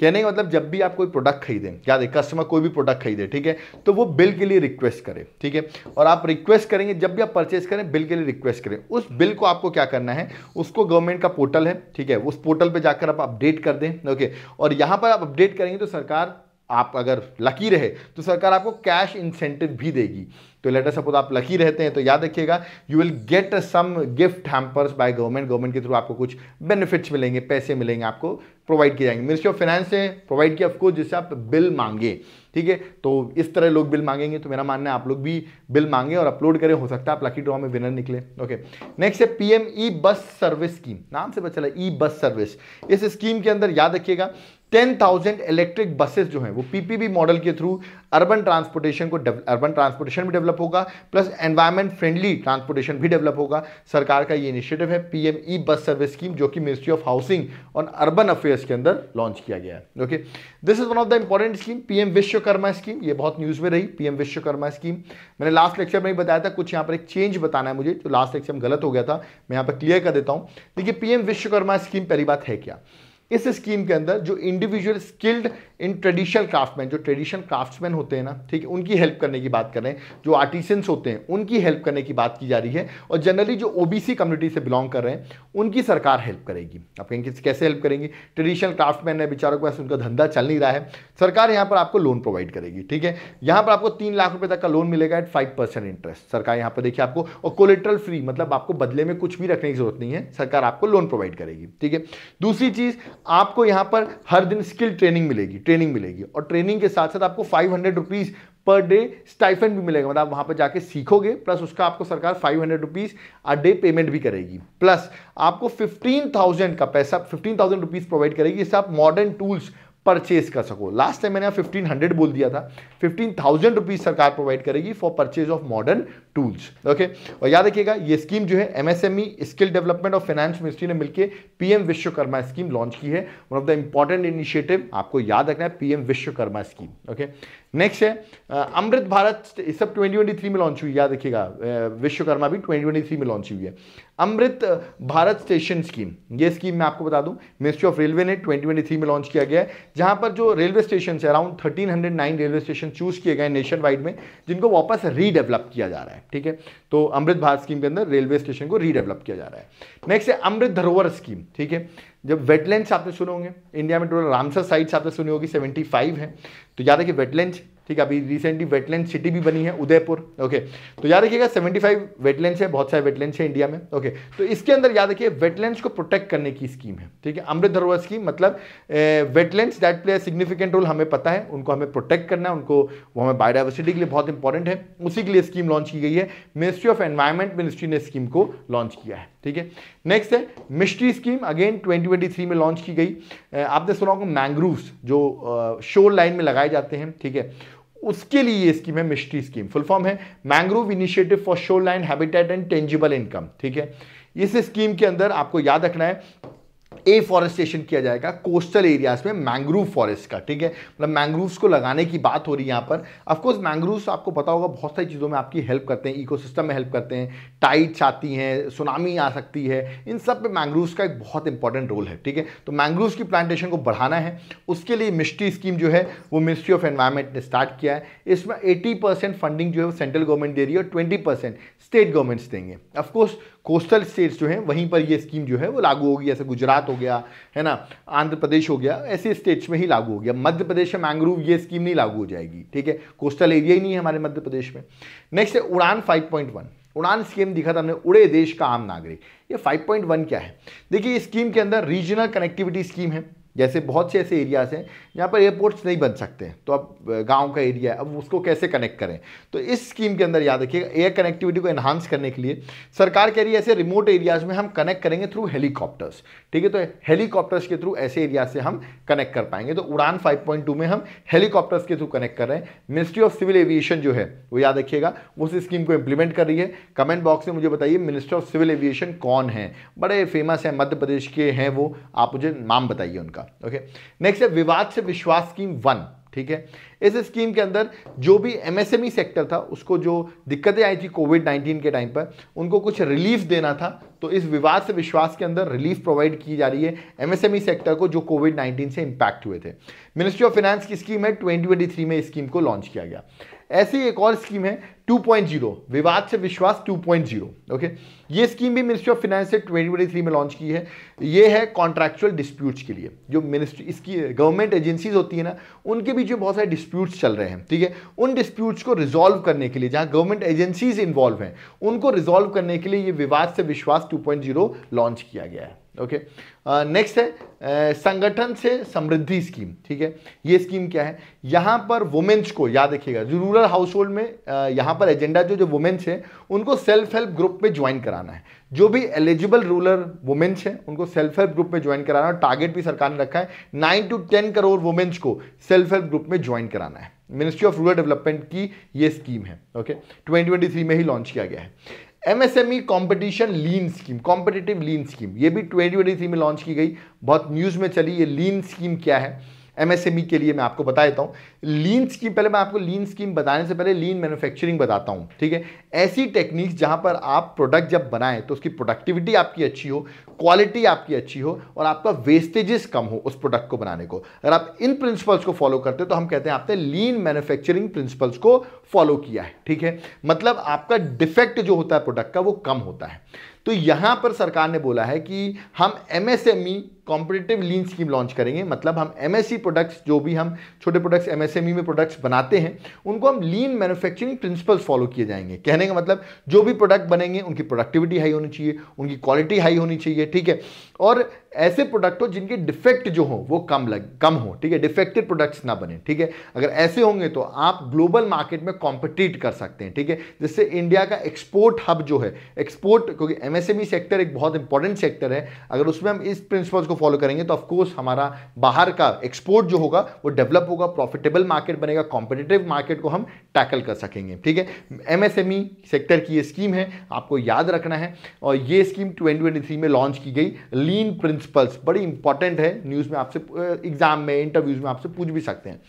कहने का मतलब जब भी आप कोई प्रोडक्ट खरीदें क्या दे कस्टमर कोई भी प्रोडक्ट खरीदे ठीक है तो वो बिल के लिए रिक्वेस्ट करें ठीक है और आप रिक्वेस्ट करेंगे जब भी आप परचेज करें बिल के लिए रिक्वेस्ट करें उस बिल को आपको क्या करना है उसको गवर्नमेंट का पोर्टल है ठीक है उस पोर्टल पर जाकर आप अपडेट कर दें ओके और यहाँ पर आप अपडेट करेंगे तो सरकार आप अगर लकी रहे तो सरकार आपको कैश इंसेंटिव भी देगी तो लेटर सपोज आप लकी रहते हैं तो याद रखिएगा you will get some gift hampers by government government के थ्रू आपको कुछ बेनिफिट्स मिलेंगे पैसे मिलेंगे आपको प्रोवाइड किए जाएंगे मिनिस्ट्री ऑफ फाइनेंस ने प्रोवाइड किया ऑफकोर्स जिससे आप बिल मांगे ठीक है तो इस तरह लोग बिल मांगेंगे तो मेरा मानना है आप लोग भी बिल मांगे और अपलोड करें हो सकता है आप लकी ड्रॉ में विनर निकले ओके नेक्स्ट है PM E bus service scheme नाम से पता चला ई बस सर्विस इस स्कीम के अंदर याद रखिएगा टेन थाउजेंड इलेक्ट्रिक बसेस जो हैं वो पीपीबी मॉडल के थ्रू अर्बन ट्रांसपोर्टेशन को अर्बन ट्रांसपोर्टेशन भी डेवलप होगा प्लस एनवायरमेंट फ्रेंडली ट्रांसपोर्टेशन भी डेवलप होगा सरकार का ये इनिशिएटिव है PM E bus service scheme जो कि मिनिस्ट्री ऑफ हाउसिंग और अर्बन अफेयर्स के अंदर लॉन्च किया गया है okay this is one of the important scheme PM Vishwakarma scheme ये बहुत न्यूज़ में रही पीएम विश्वकर्मा स्कीम मैंने लास्ट लेक्चर में ही बताया था कुछ यहाँ पर एक चेंज बताना है मुझे जो लास्ट लेक्चर में गलत हो गया था मैं यहाँ पर क्लियर कर देता हूँ देखिए पीएम विश्वकर्मा स्कीम पहली बात है क्या इस स्कीम के अंदर जो individual skilled in traditional craftman जो ट्रेडिशनल क्राफ्ट्समैन होते हैं ना ठीक है उनकी हेल्प करने की बात कर रहे हैं जो आर्टिसंस होते हैं उनकी हेल्प करने की बात की जा रही है और जनरली जो ओबीसी कम्युनिटी से बिलोंग कर रहे हैं उनकी सरकार हेल्प करेगी आप कहेंगे कैसे हेल्प करेंगी ट्रेडिशनल क्राफ्टमैन है बेचारों के पास उनका धंधा चल नहीं रहा है सरकार यहाँ पर आपको लोन प्रोवाइड करेगी ठीक है यहाँ पर आपको तीन लाख रुपये तक का लोन मिलेगा एट फाइव परसेंट इंटरेस्ट सरकार यहाँ पर देखिए आपको और कोलेट्रल फ्री मतलब आपको बदले में कुछ भी रखने की जरूरत नहीं है सरकार आपको लोन प्रोवाइड करेगी ठीक है दूसरी चीज़ आपको यहां पर हर दिन स्किल ट्रेनिंग मिलेगी ट्रेनिंग मिलेगी और ट्रेनिंग के साथ साथ आपको five hundred rupees per day stipend भी मिलेगा मतलब आप पर जाके सीखोगे प्लस उसका आपको सरकार five hundred rupees a day payment भी करेगी प्लस आपको फिफ्टीन थाउजेंड का पैसा फिफ्टीन थाउजेंड रुपीज़ प्रोवाइड करेगी इससे आप मॉडर्न टूल्स परचेज कर सको लास्ट टाइम मैंने फिफ्टीन हंड्रेड बोल दिया था फिफ्टीन थाउजेंड रुपीज सरकार प्रोवाइड करेगी for purchase of modern tools okay और याद रखिएगा ये स्कीम जो है एमएसएमई स्किल डेवलपमेंट और फाइनेंस मिनिस्ट्री ने मिलकर पीएम विश्वकर्मा स्कीम लॉन्च की है one of the important initiative आपको याद रखना है PM Vishwakarma scheme okay next है अमृत uh, भारत इस सब 2023 में लॉन्च हुई याद रखिएगा uh, विश्वकर्मा भी 2023 में लॉन्च हुई है अमृत भारत स्टेशन स्कीम ये स्कीम मैं आपको बता दूं मिनिस्ट्री ऑफ रेलवे ने 2023 में लॉन्च किया गया है जहां पर जो रेलवे स्टेशन है अराउंड 1309 रेलवे स्टेशन चूज किए गए नेशन वाइड में जिनको वापस रीडेवलप किया जा रहा है ठीक है तो अमृत भारत स्कीम के अंदर रेलवे स्टेशन को रीडेवलप किया जा रहा है नेक्स्ट है अमृत धरोहर स्कीम ठीक है जब वेटलैंड्स आपने सुने होंगे इंडिया में टोटल रामसर साइट्स आपने सुनी होगी 75 है तो याद रखिए वेटलैंड्स ठीक है अभी रिसेंटली वेटलैंड सिटी भी बनी है उदयपुर ओके तो याद रखिएगा 75 वेटलैंड्स हैं बहुत सारे वेटलैंड्स हैं इंडिया में ओके तो इसके अंदर याद रखिए वेटलैंड्स को प्रोटेक्ट करने की स्कीम है ठीक है अमृत धरोहर स्कीम मतलब wetlands that play significant role हमें पता है उनको हमें प्रोटेक्ट करना है उनको वो हमें बायोडाइवर्सिटी के लिए बहुत इंपॉर्टेंट है उसी के लिए स्कीम लॉन्च की गई है मिनिस्ट्री ऑफ एनवायरमेंट मिनिस्ट्री ने स्कीम को लॉन्च किया है ठीक है नेक्स्ट है मिस्ट्री स्कीम अगेन 2023 में लॉन्च की गई आपने सुना होगा मैंग्रूव जो शोर लाइन में लगाए जाते हैं ठीक है उसके लिए ये स्कीम है मिस्ट्री स्कीम फुल फॉर्म है mangrove initiative for shoreline habitat and tangible income ठीक है इस स्कीम के अंदर आपको याद रखना है एफॉरेस्टेशन किया जाएगा कोस्टल एरियाज में मैंग्रूव फॉरेस्ट का ठीक है मतलब मैंग्रूव्स को लगाने की बात हो रही है यहाँ पर अफकोर्स मैंग्रूव्स आपको पता होगा बहुत सारी चीज़ों में आपकी हेल्प करते हैं इको में हेल्प करते हैं टाइट्स आती हैं सुनामी आ सकती है इन सब में मैंग्रूव्स का एक बहुत इंपॉर्टेंट रोल है ठीक है तो मैंग्रूव्स की प्लांटेशन को बढ़ाना है उसके लिए मिस्ट्री स्कीम जो है वो मिनिस्ट्री ऑफ एनवायरमेंट ने स्टार्ट किया है इसमें एटी फंडिंग जो है वो सेंट्रल गवर्नमेंट दे रही है और ट्वेंटी स्टेट गवर्नमेंट्स देंगे अफकोर्स कोस्टल स्टेट्स जो हैं वहीं पर ये स्कीम जो है वो लागू होगी जैसे गुजरात हो गया है ना आंध्र प्रदेश हो गया ऐसे स्टेट्स में ही लागू हो गया मध्य प्रदेश में मैंग्रोव ये स्कीम नहीं लागू हो जाएगी ठीक है कोस्टल एरिया ही नहीं है हमारे मध्य प्रदेश में नेक्स्ट है उड़ान फाइव उड़ान स्कीम दिखा था हमने उड़े देश का आम नागरिक ये 5.1 क्या है देखिए स्कीम के अंदर रीजनल कनेक्टिविटी स्कीम है जैसे बहुत से ऐसे एरियाज़ हैं जहाँ पर एयरपोर्ट्स नहीं बन सकते तो अब गांव का एरिया है अब उसको कैसे कनेक्ट करें तो इस स्कीम के अंदर याद रखिएगा एयर कनेक्टिविटी को एनहांस करने के लिए सरकार कह रही है ऐसे रिमोट एरियाज़ में हम कनेक्ट करेंगे थ्रू हेलीकॉप्टर्स ठीक है तो हेलीकॉप्टर्स के थ्रू ऐसे एरिया से हम कनेक्ट कर पाएंगे तो उड़ान फाइव में हम हेलीकॉप्टर्स के थ्रू कनेक्ट कर रहे हैं मिनिस्ट्री ऑफ सिविल एविएशन जो है वो याद रखिएगा उस स्कीम को इम्प्लीमेंट कर रही है कमेंट बॉक्स में मुझे बताइए मिनिस्टर ऑफ सिविल एविएशन कौन है बड़े फेमस हैं मध्य प्रदेश के हैं वो आप मुझे नाम बताइए उनका का ओके नेक्स्ट है विवाद से विश्वास स्कीम वन ठीक है इस स्कीम के अंदर जो भी एमएसएमई सेक्टर e था उसको जो दिक्कतें आई थी कोविड 19 के टाइम पर उनको कुछ रिलीफ देना था तो इस विवाद से विश्वास के अंदर रिलीफ प्रोवाइड की जा रही है एमएसएमई सेक्टर e को जो कोविड 19 से इंपैक्ट हुए थे मिनिस्ट्री ऑफ फाइनेंस की स्कीम है 2023 में स्कीम को लॉन्च किया गया ऐसी एक और स्कीम है 2.0 विवाद से विश्वास 2.0 ओके ये स्कीम भी मिनिस्ट्री ऑफ फाइनेंस ने ट्वेंटी में लॉन्च की है ये है कॉन्ट्रैक्चुअल डिस्प्यूट्स के लिए जो मिनिस्ट्री इसकी गवर्नमेंट एजेंसीज होती है ना उनके बीच में बहुत सारे डिस्प्यूट्स चल रहे हैं ठीक है उन डिस्प्यूट्स को रिजॉल्व करने के लिए जहां गवर्नमेंट एजेंसीज इन्वॉल्व हैं उनको रिजॉल्व करने के लिए ये विवाद से विश्वास टू लॉन्च किया गया है ओके नेक्स्ट uh, है uh, संगठन से समृद्धि स्कीम ठीक है ये स्कीम क्या है यहाँ पर वुमेन्स को याद रखिएगा जो रूरल हाउस होल्ड में uh, यहाँ पर एजेंडा जो जो वुमेन्स है उनको सेल्फ हेल्प ग्रुप में ज्वाइन कराना है जो भी एलिजिबल रूरल वुमेन्स हैं उनको सेल्फ हेल्प ग्रुप में ज्वाइन कराना है टारगेट भी सरकार ने रखा है nine to ten crore womens को सेल्फ हेल्प ग्रुप में ज्वाइन कराना है मिनिस्ट्री ऑफ रूरल डेवलपमेंट की ये स्कीम है ओके ट्वेंटी में ही लॉन्च किया गया है MSME competition lean scheme competitive lean scheme ये भी थ्री में लॉन्च की गई बहुत न्यूज़ में चली ये लीन स्कीम क्या है एमएसएमई e के लिए मैं आपको बता देता हूँ लीन स्कीम पहले मैं आपको लीन स्कीम बताने से पहले लीन मैन्युफैक्चरिंग बताता हूँ ठीक है ऐसी टेक्निक्स जहाँ पर आप प्रोडक्ट जब बनाएं तो उसकी प्रोडक्टिविटी आपकी अच्छी हो क्वालिटी आपकी अच्छी हो और आपका वेस्टेजेस कम हो उस प्रोडक्ट को बनाने को अगर आप इन प्रिंसिपल्स को फॉलो करते हो तो हम कहते हैं आपने लीन मैन्युफैक्चरिंग प्रिंसिपल्स को फॉलो किया है ठीक है मतलब आपका डिफेक्ट जो होता है प्रोडक्ट का वो कम होता है तो यहां पर सरकार ने बोला है कि हम MSME competitive lean scheme launch करेंगे मतलब हम एमएसई प्रोडक्ट्स e जो भी हम छोटे प्रोडक्ट्स एमएसएमई e में प्रोडक्ट्स बनाते हैं उनको हम लीन मैन्युफैक्चरिंग प्रिंसिपल्स फॉलो किए जाएंगे कहने का मतलब जो भी प्रोडक्ट बनेंगे उनकी प्रोडक्टिविटी हाई होनी चाहिए उनकी क्वालिटी हाई होनी चाहिए ठीक है और ऐसे प्रोडक्ट हो जिनके डिफेक्ट जो हो वो कम लग कम हो ठीक है डिफेक्टेड प्रोडक्ट्स ना बने ठीक है अगर ऐसे होंगे तो आप ग्लोबल मार्केट में कॉम्पिटिट कर सकते हैं ठीक है जिससे इंडिया का एक्सपोर्ट हब जो है एक्सपोर्ट क्योंकि एमएसएमई सेक्टर e एक बहुत इंपॉर्टेंट सेक्टर है अगर उसमें हम इस प्रिंसिपल्स को फॉलो करेंगे तो ऑफकोर्स हमारा बाहर का एक्सपोर्ट जो होगा वो डेवलप होगा प्रॉफिटेबल मार्केट बनेगा कॉम्पिटेटिव मार्केट को हम टैकल कर सकेंगे ठीक है एमएसएमई सेक्टर e की ये स्कीम है आपको याद रखना है और ये स्कीम 2023 में लॉन्च की गई लीन प्रिंसिपल्स बड़ी इंपॉर्टेंट है न्यूज़ में आपसे एग्जाम में इंटरव्यूज़ में आपसे पूछ भी सकते हैं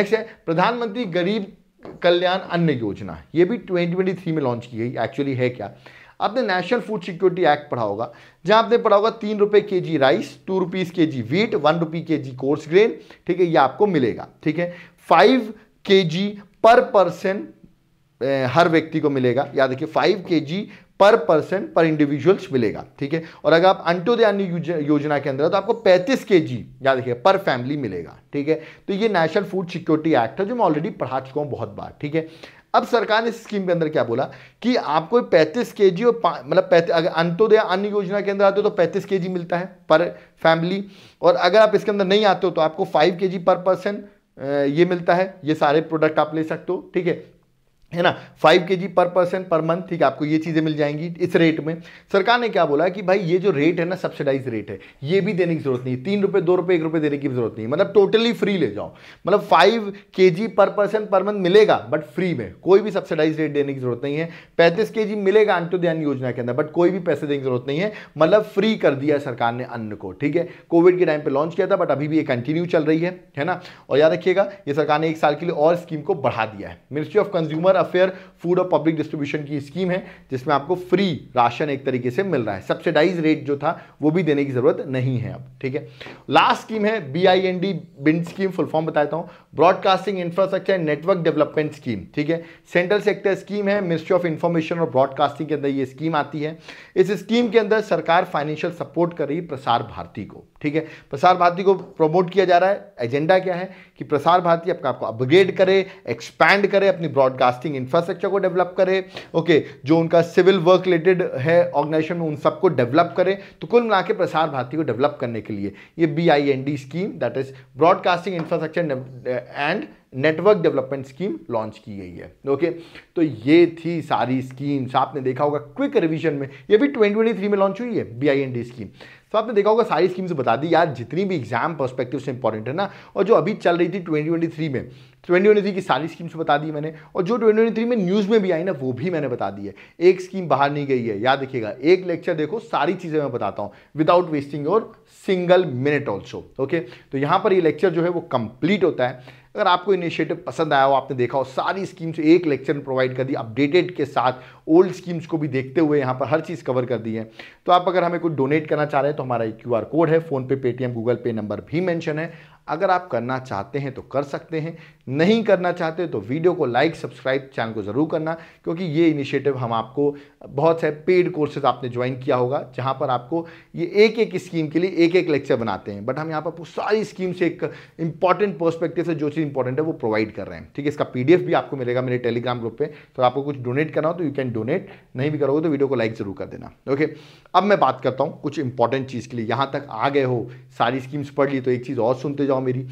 नेक्स्ट है प्रधानमंत्री गरीब कल्याण अन्न योजना ये भी 2023 में लॉन्च की गई एक्चुअली है क्या आपने नेशनल फूड सिक्योरिटी एक्ट पढ़ा होगा जहां आपने पढ़ा होगा तीन रुपए के जी राइस टू रुपीज़ के जी वीट वन रुपी के जी कोर्स ग्रेन ठीक है ये आपको मिलेगा ठीक है फाइव के जी पर पर्सन हर व्यक्ति को मिलेगा याद रखिए फाइव के जी पर पर्सन पर इंडिविजुअल्स मिलेगा ठीक है और अगर आप अंत्योदय योजना के अंदर तो आपको 35 के जी याद देखिए पर फैमिली मिलेगा ठीक है तो ये नेशनल फूड सिक्योरिटी एक्ट है जो मैं ऑलरेडी पढ़ा चुका हूँ बहुत बार ठीक है अब सरकार ने इस स्कीम के अंदर क्या बोला कि आपको 35 के जी और मतलब अगर अंत्योदय अन्य योजना के अंदर आते हो तो 35 के जी मिलता है पर फैमिली और अगर आप इसके अंदर नहीं आते हो तो आपको 5 के जी पर पर्सन ये मिलता है ये सारे प्रोडक्ट आप ले सकते हो ठीक है है ना फाइव के जी पर पर्सन पर मंथ ठीक है आपको ये चीज़ें मिल जाएंगी इस रेट में सरकार ने क्या बोला कि भाई ये जो रेट है ना सब्सिडाइज रेट है ये भी देने की जरूरत नहीं तीन रुपये दो रुपये एक रुपये देने की जरूरत नहीं मतलब टोटली फ्री ले जाओ मतलब फाइव के जी पर पर्सन पर मंथ मिलेगा बट फ्री में कोई भी सब्सिडाइज रेट देने की जरूरत नहीं है पैंतीस के जी मिलेगा अंत्योदयान योजना के अंदर बट कोई भी पैसे देने की जरूरत नहीं है मतलब फ्री कर दिया सरकार ने अन्न को ठीक है कोविड के टाइम पर लॉन्च किया था बट अभी भी ये कंटिन्यू चल रही है है ना और याद रखिएगा ये सरकार ने एक साल के लिए और स्कीम को बढ़ा दिया है ministry of consumer Fer food और पब्लिक डिस्ट्रीब्यूशन की स्कीम है जिसमें आपको फ्री राशन एक तरीके से मिल रहा है सब्सिडाइज रेट जो था वो भी देने की ज़रूरत नहीं है अब ठीक है लास्ट स्कीम है B I N D BIND scheme full form बताता हूँ broadcasting infrastructure and network development scheme ठीक है सेंट्रल सेक्टर स्कीम है मिनिस्ट्री ऑफ इंफॉर्मेशन और ब्रॉडकास्टिंग के अंदर ये स्कीम आती है इस स्कीम के अंदर सरकार फाइनेंशियल सपोर्ट कर रही प्रसार भारती को ठीक है प्रसार भारती को प्रमोट किया जा रहा है एजेंडा क्या है कि प्रसार भारती आपका आपको अपग्रेड करे एक्सपैंड करे अपनी ब्रॉडकास्टिंग इंफ्रास्ट्रक्चर स्ट्रक्चर को डेवलप करें ओके जो उनका सिविल वर्क रिलेटेड है ऑर्गेनाइजेशन में उन सबको डेवलप करें तो कुल मिला प्रसार भारती को डेवलप करने के लिए ये B scheme that is broadcasting infrastructure and network development scheme launch की गई है ओके तो ये थी सारी स्कीम्स आपने देखा होगा क्विक रिवीजन में ये भी 2023 में लॉन्च हुई है बी स्कीम तो आपने देखा होगा सारी स्कीम्स बता दी यार जितनी भी एग्जाम परस्पेक्टिव से इंपॉर्टेंट है ना और जो अभी चल रही थी 2023 में 2023 की सारी स्कीम्स बता दी मैंने और जो 2023 में न्यूज़ में भी आई ना वो भी मैंने बता दी है एक स्कीम बाहर नहीं गई है याद रखिएगा एक लेक्चर देखो सारी चीज़ें मैं बताता हूँ विदाउट वेस्टिंग और सिंगल मिनट ऑल्सो ओके तो यहाँ पर ये लेक्चर जो है वो कंप्लीट होता है अगर आपको इनिशिएटिव पसंद आया हो आपने देखा हो सारी स्कीम्स एक लेक्चर में प्रोवाइड कर दी अपडेटेड के साथ ओल्ड स्कीम्स को भी देखते हुए यहाँ पर हर चीज़ कवर कर दी है तो आप अगर हमें कुछ डोनेट करना चाह रहे हैं तो हमारा एक क्यू कोड है PhonePe Paytm Google Pay number भी मैंशन है अगर आप करना चाहते हैं तो कर सकते हैं नहीं करना चाहते तो वीडियो को लाइक सब्सक्राइब चैनल को ज़रूर करना क्योंकि ये इनिशिएटिव हम आपको बहुत सारे पेड कोर्सेज आपने ज्वाइन किया होगा जहाँ पर आपको ये एक एक स्कीम के लिए एक एक लेक्चर बनाते हैं बट हम यहाँ पर सारी स्कीम से एक इंपॉर्टेंट पर्स्पेक्टिव से जो चीज़ इंपॉर्टेंट है वो प्रोवाइड कर रहे हैं ठीक है इसका पी भी आपको मिलेगा मेरे टेलीग्राम ग्रुप पर तो आपको कुछ डोनेट करना हो तो यू कैन डोनेट नहीं भी करोगे तो वीडियो को लाइक ज़रूर कर देना ओके अब मैं बात करता हूँ कुछ इंपॉर्टेंट चीज़ के लिए यहाँ तक आ गए हो सारी स्कीम्स पढ़ ली तो एक चीज़ और सुनते जाओ मेरी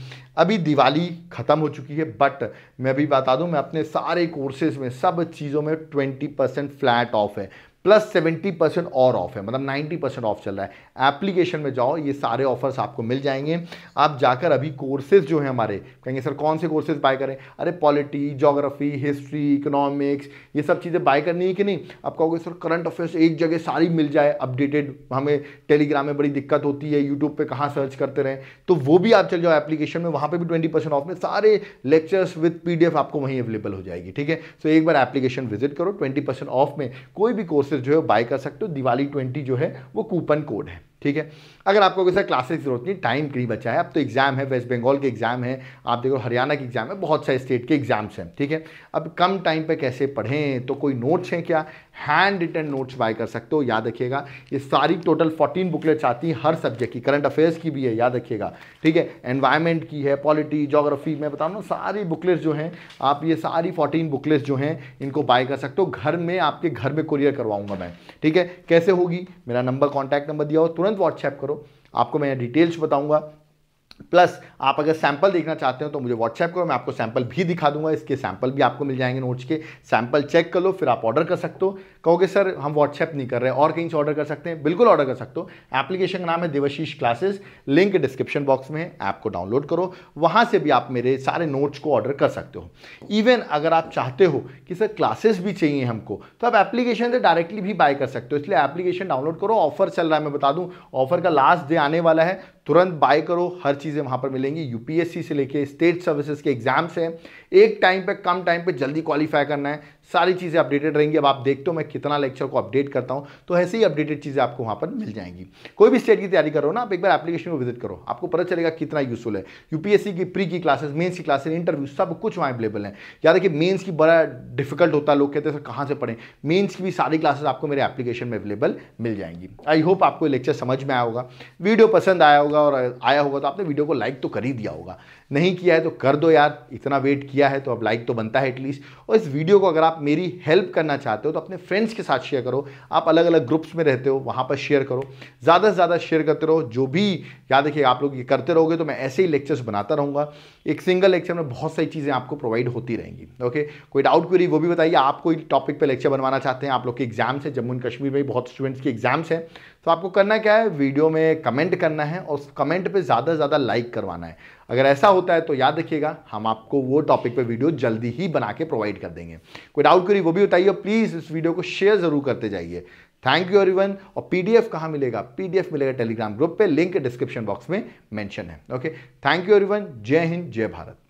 अभी दिवाली खत्म हो चुकी है बट मैं भी बता दूं मैं अपने सारे कोर्सेज में सब चीज़ों में ट्वेंटी परसेंट फ्लैट ऑफ है प्लस सेवेंटी परसेंट और ऑफ है मतलब 90% परसेंट ऑफ चल रहा है एप्लीकेशन में जाओ ये सारे ऑफर्स आपको मिल जाएंगे आप जाकर अभी कोर्सेज जो हैं हमारे कहेंगे सर कौन से कोर्सेज बाय करें अरे पॉलिटी जोग्राफी हिस्ट्री इकोनॉमिक्स ये सब चीज़ें बाय करनी है कि नहीं आप कहोगे सर करंट अफेयर्स एक जगह सारी मिल जाए अपडेटेड हमें टेलीग्राम में बड़ी दिक्कत होती है यूट्यूब पर कहाँ सर्च करते रहें तो वो भी आप चल जाओ एप्लीकेशन में वहाँ पर भी ट्वेंटी ऑफ में सारे लेक्चर्स विथ पी आपको वहीं अवेलेबल हो जाएगी ठीक है सो तो एक बार एप्लीकेशन विजिट करो ट्वेंटी ऑफ में कोई भी कोर्सेज जो है बाय कर सकते हो दिवाली ट्वेंटी जो है वो कूपन कोड है ठीक है अगर आपको कैसे क्लासेस की जरूरत नहीं टाइम करीब बचा है अब तो एग्ज़ाम है वेस्ट बंगाल के एग्ज़ाम है आप देखो हरियाणा के एग्ज़ाम है बहुत सारे स्टेट के एग्ज़ाम्स हैं ठीक है अब कम टाइम पर कैसे पढ़ें तो कोई नोट्स हैं क्या हैंड रिटन नोट्स बाय कर सकते हो याद रखिएगा ये सारी टोटल 14 बुकलेट्स आती हैं हर सब्जेक्ट की करंट अफेयर्स की भी है याद रखिएगा ठीक है एनवायरमेंट की है पॉलिटी जोग्राफी मैं बता रहा हूँ सारी बुकलेट्स जो हैं आप ये सारी 14 बुकलेट्स जो हैं इनको बाय कर सकते हो घर में आपके घर में कुरियर करवाऊंगा मैं ठीक है कैसे होगी मेरा नंबर कॉन्टैक्ट नंबर दिया हो तुरंत व्हाट्सएप करो आपको मैं डिटेल्स बताऊंगा प्लस आप अगर सैंपल देखना चाहते हो तो मुझे व्हाट्सएप करो मैं आपको सैंपल भी दिखा दूंगा इसके सैंपल भी आपको मिल जाएंगे नोट्स के सैंपल चेक कर लो फिर आप ऑर्डर कर सकते हो कहोगे सर हम व्हाट्सएप नहीं कर रहे और कहीं से ऑर्डर कर सकते हैं बिल्कुल ऑर्डर कर सकते हो एप्लीकेशन का नाम है Devashish classes link description box में है ऐप को डाउनलोड करो वहाँ से भी आप मेरे सारे नोट्स को ऑर्डर कर सकते हो इवन अगर आप चाहते हो कि सर क्लासेस भी चाहिए हमको तो आप एप्लीकेशन से डायरेक्टली भी बाय कर सकते हो इसलिए एप्लीकेशन डाउनलोड करो ऑफर चल रहा है मैं बता दूँ ऑफर का लास्ट डे आने वाला है तुरंत बाय करो हर चीज़ें वहाँ पर मिलेंगी यूपीएससी से लेके स्टेट सर्विसेज के एग्ज़ाम्स हैं एक टाइम पे कम टाइम पे जल्दी क्वालिफाई करना है सारी चीज़ें अपडेटेड रहेंगी अब आप देखते हो मैं कितना लेक्चर को अपडेट करता हूँ तो ऐसे ही अपडेटेड चीज़ें आपको वहाँ पर मिल जाएंगी कोई भी स्टेट की तैयारी करो ना आप एक बार एप्लीकेशन को विजिट करो आपको पता चलेगा कितना यूजफुल है यूपीएससी की प्री की क्लासेस मेन्स की क्लासेस इंटरव्यू सब कुछ वहाँ अवेलेबल है याद कि मेन्स की बड़ा डिफिकल्ट होता है लोग कहते हैं सर कहाँ से पढ़ें मेन्स की भी सारी क्लासेस आपको मेरे एप्लीकेशन में अवेलेबल मिल जाएंगी आई होप आपको लेक्चर समझ में आया होगा वीडियो पसंद आया होगा और आया होगा तो आपने वीडियो को लाइक तो कर ही दिया होगा नहीं किया है तो कर दो यार इतना वेट किया है तो अब लाइक तो बनता है एटलीस्ट और इस वीडियो को अगर आप मेरी हेल्प करना चाहते हो तो अपने फ्रेंड्स के साथ शेयर करो आप अलग अलग ग्रुप्स में रहते हो वहाँ पर शेयर करो ज़्यादा से ज़्यादा शेयर करते रहो जो भी याद देखिए आप लोग ये करते रहोगे तो मैं ऐसे ही लेक्चर्स बनाता रहूँगा एक सिंगल लेक्चर में बहुत सारी चीज़ें आपको प्रोवाइड होती रहेंगी ओके कोई डाउट क्वेरी वो भी बताइए आप कोई टॉपिक पर लेक्चर बनवाना चाहते हैं आप लोग के एग्जाम्स हैं जम्मू एंड कश्मीर में बहुत स्टूडेंट्स के एग्जाम्स हैं तो आपको करना क्या है वीडियो में कमेंट करना है और उस कमेंट पर ज़्यादा से ज़्यादा लाइक करवाना है अगर ऐसा होता है तो याद रखिएगा हम आपको वो टॉपिक पे वीडियो जल्दी ही बना के प्रोवाइड कर देंगे कोई डाउट करिए वो भी बताइए प्लीज़ इस वीडियो को शेयर ज़रूर करते जाइए थैंक यू एवरीवन और पीडीएफ कहाँ मिलेगा पीडीएफ मिलेगा टेलीग्राम ग्रुप पे लिंक डिस्क्रिप्शन बॉक्स में मेंशन है ओके थैंक यू एवरीवन जय हिंद जय भारत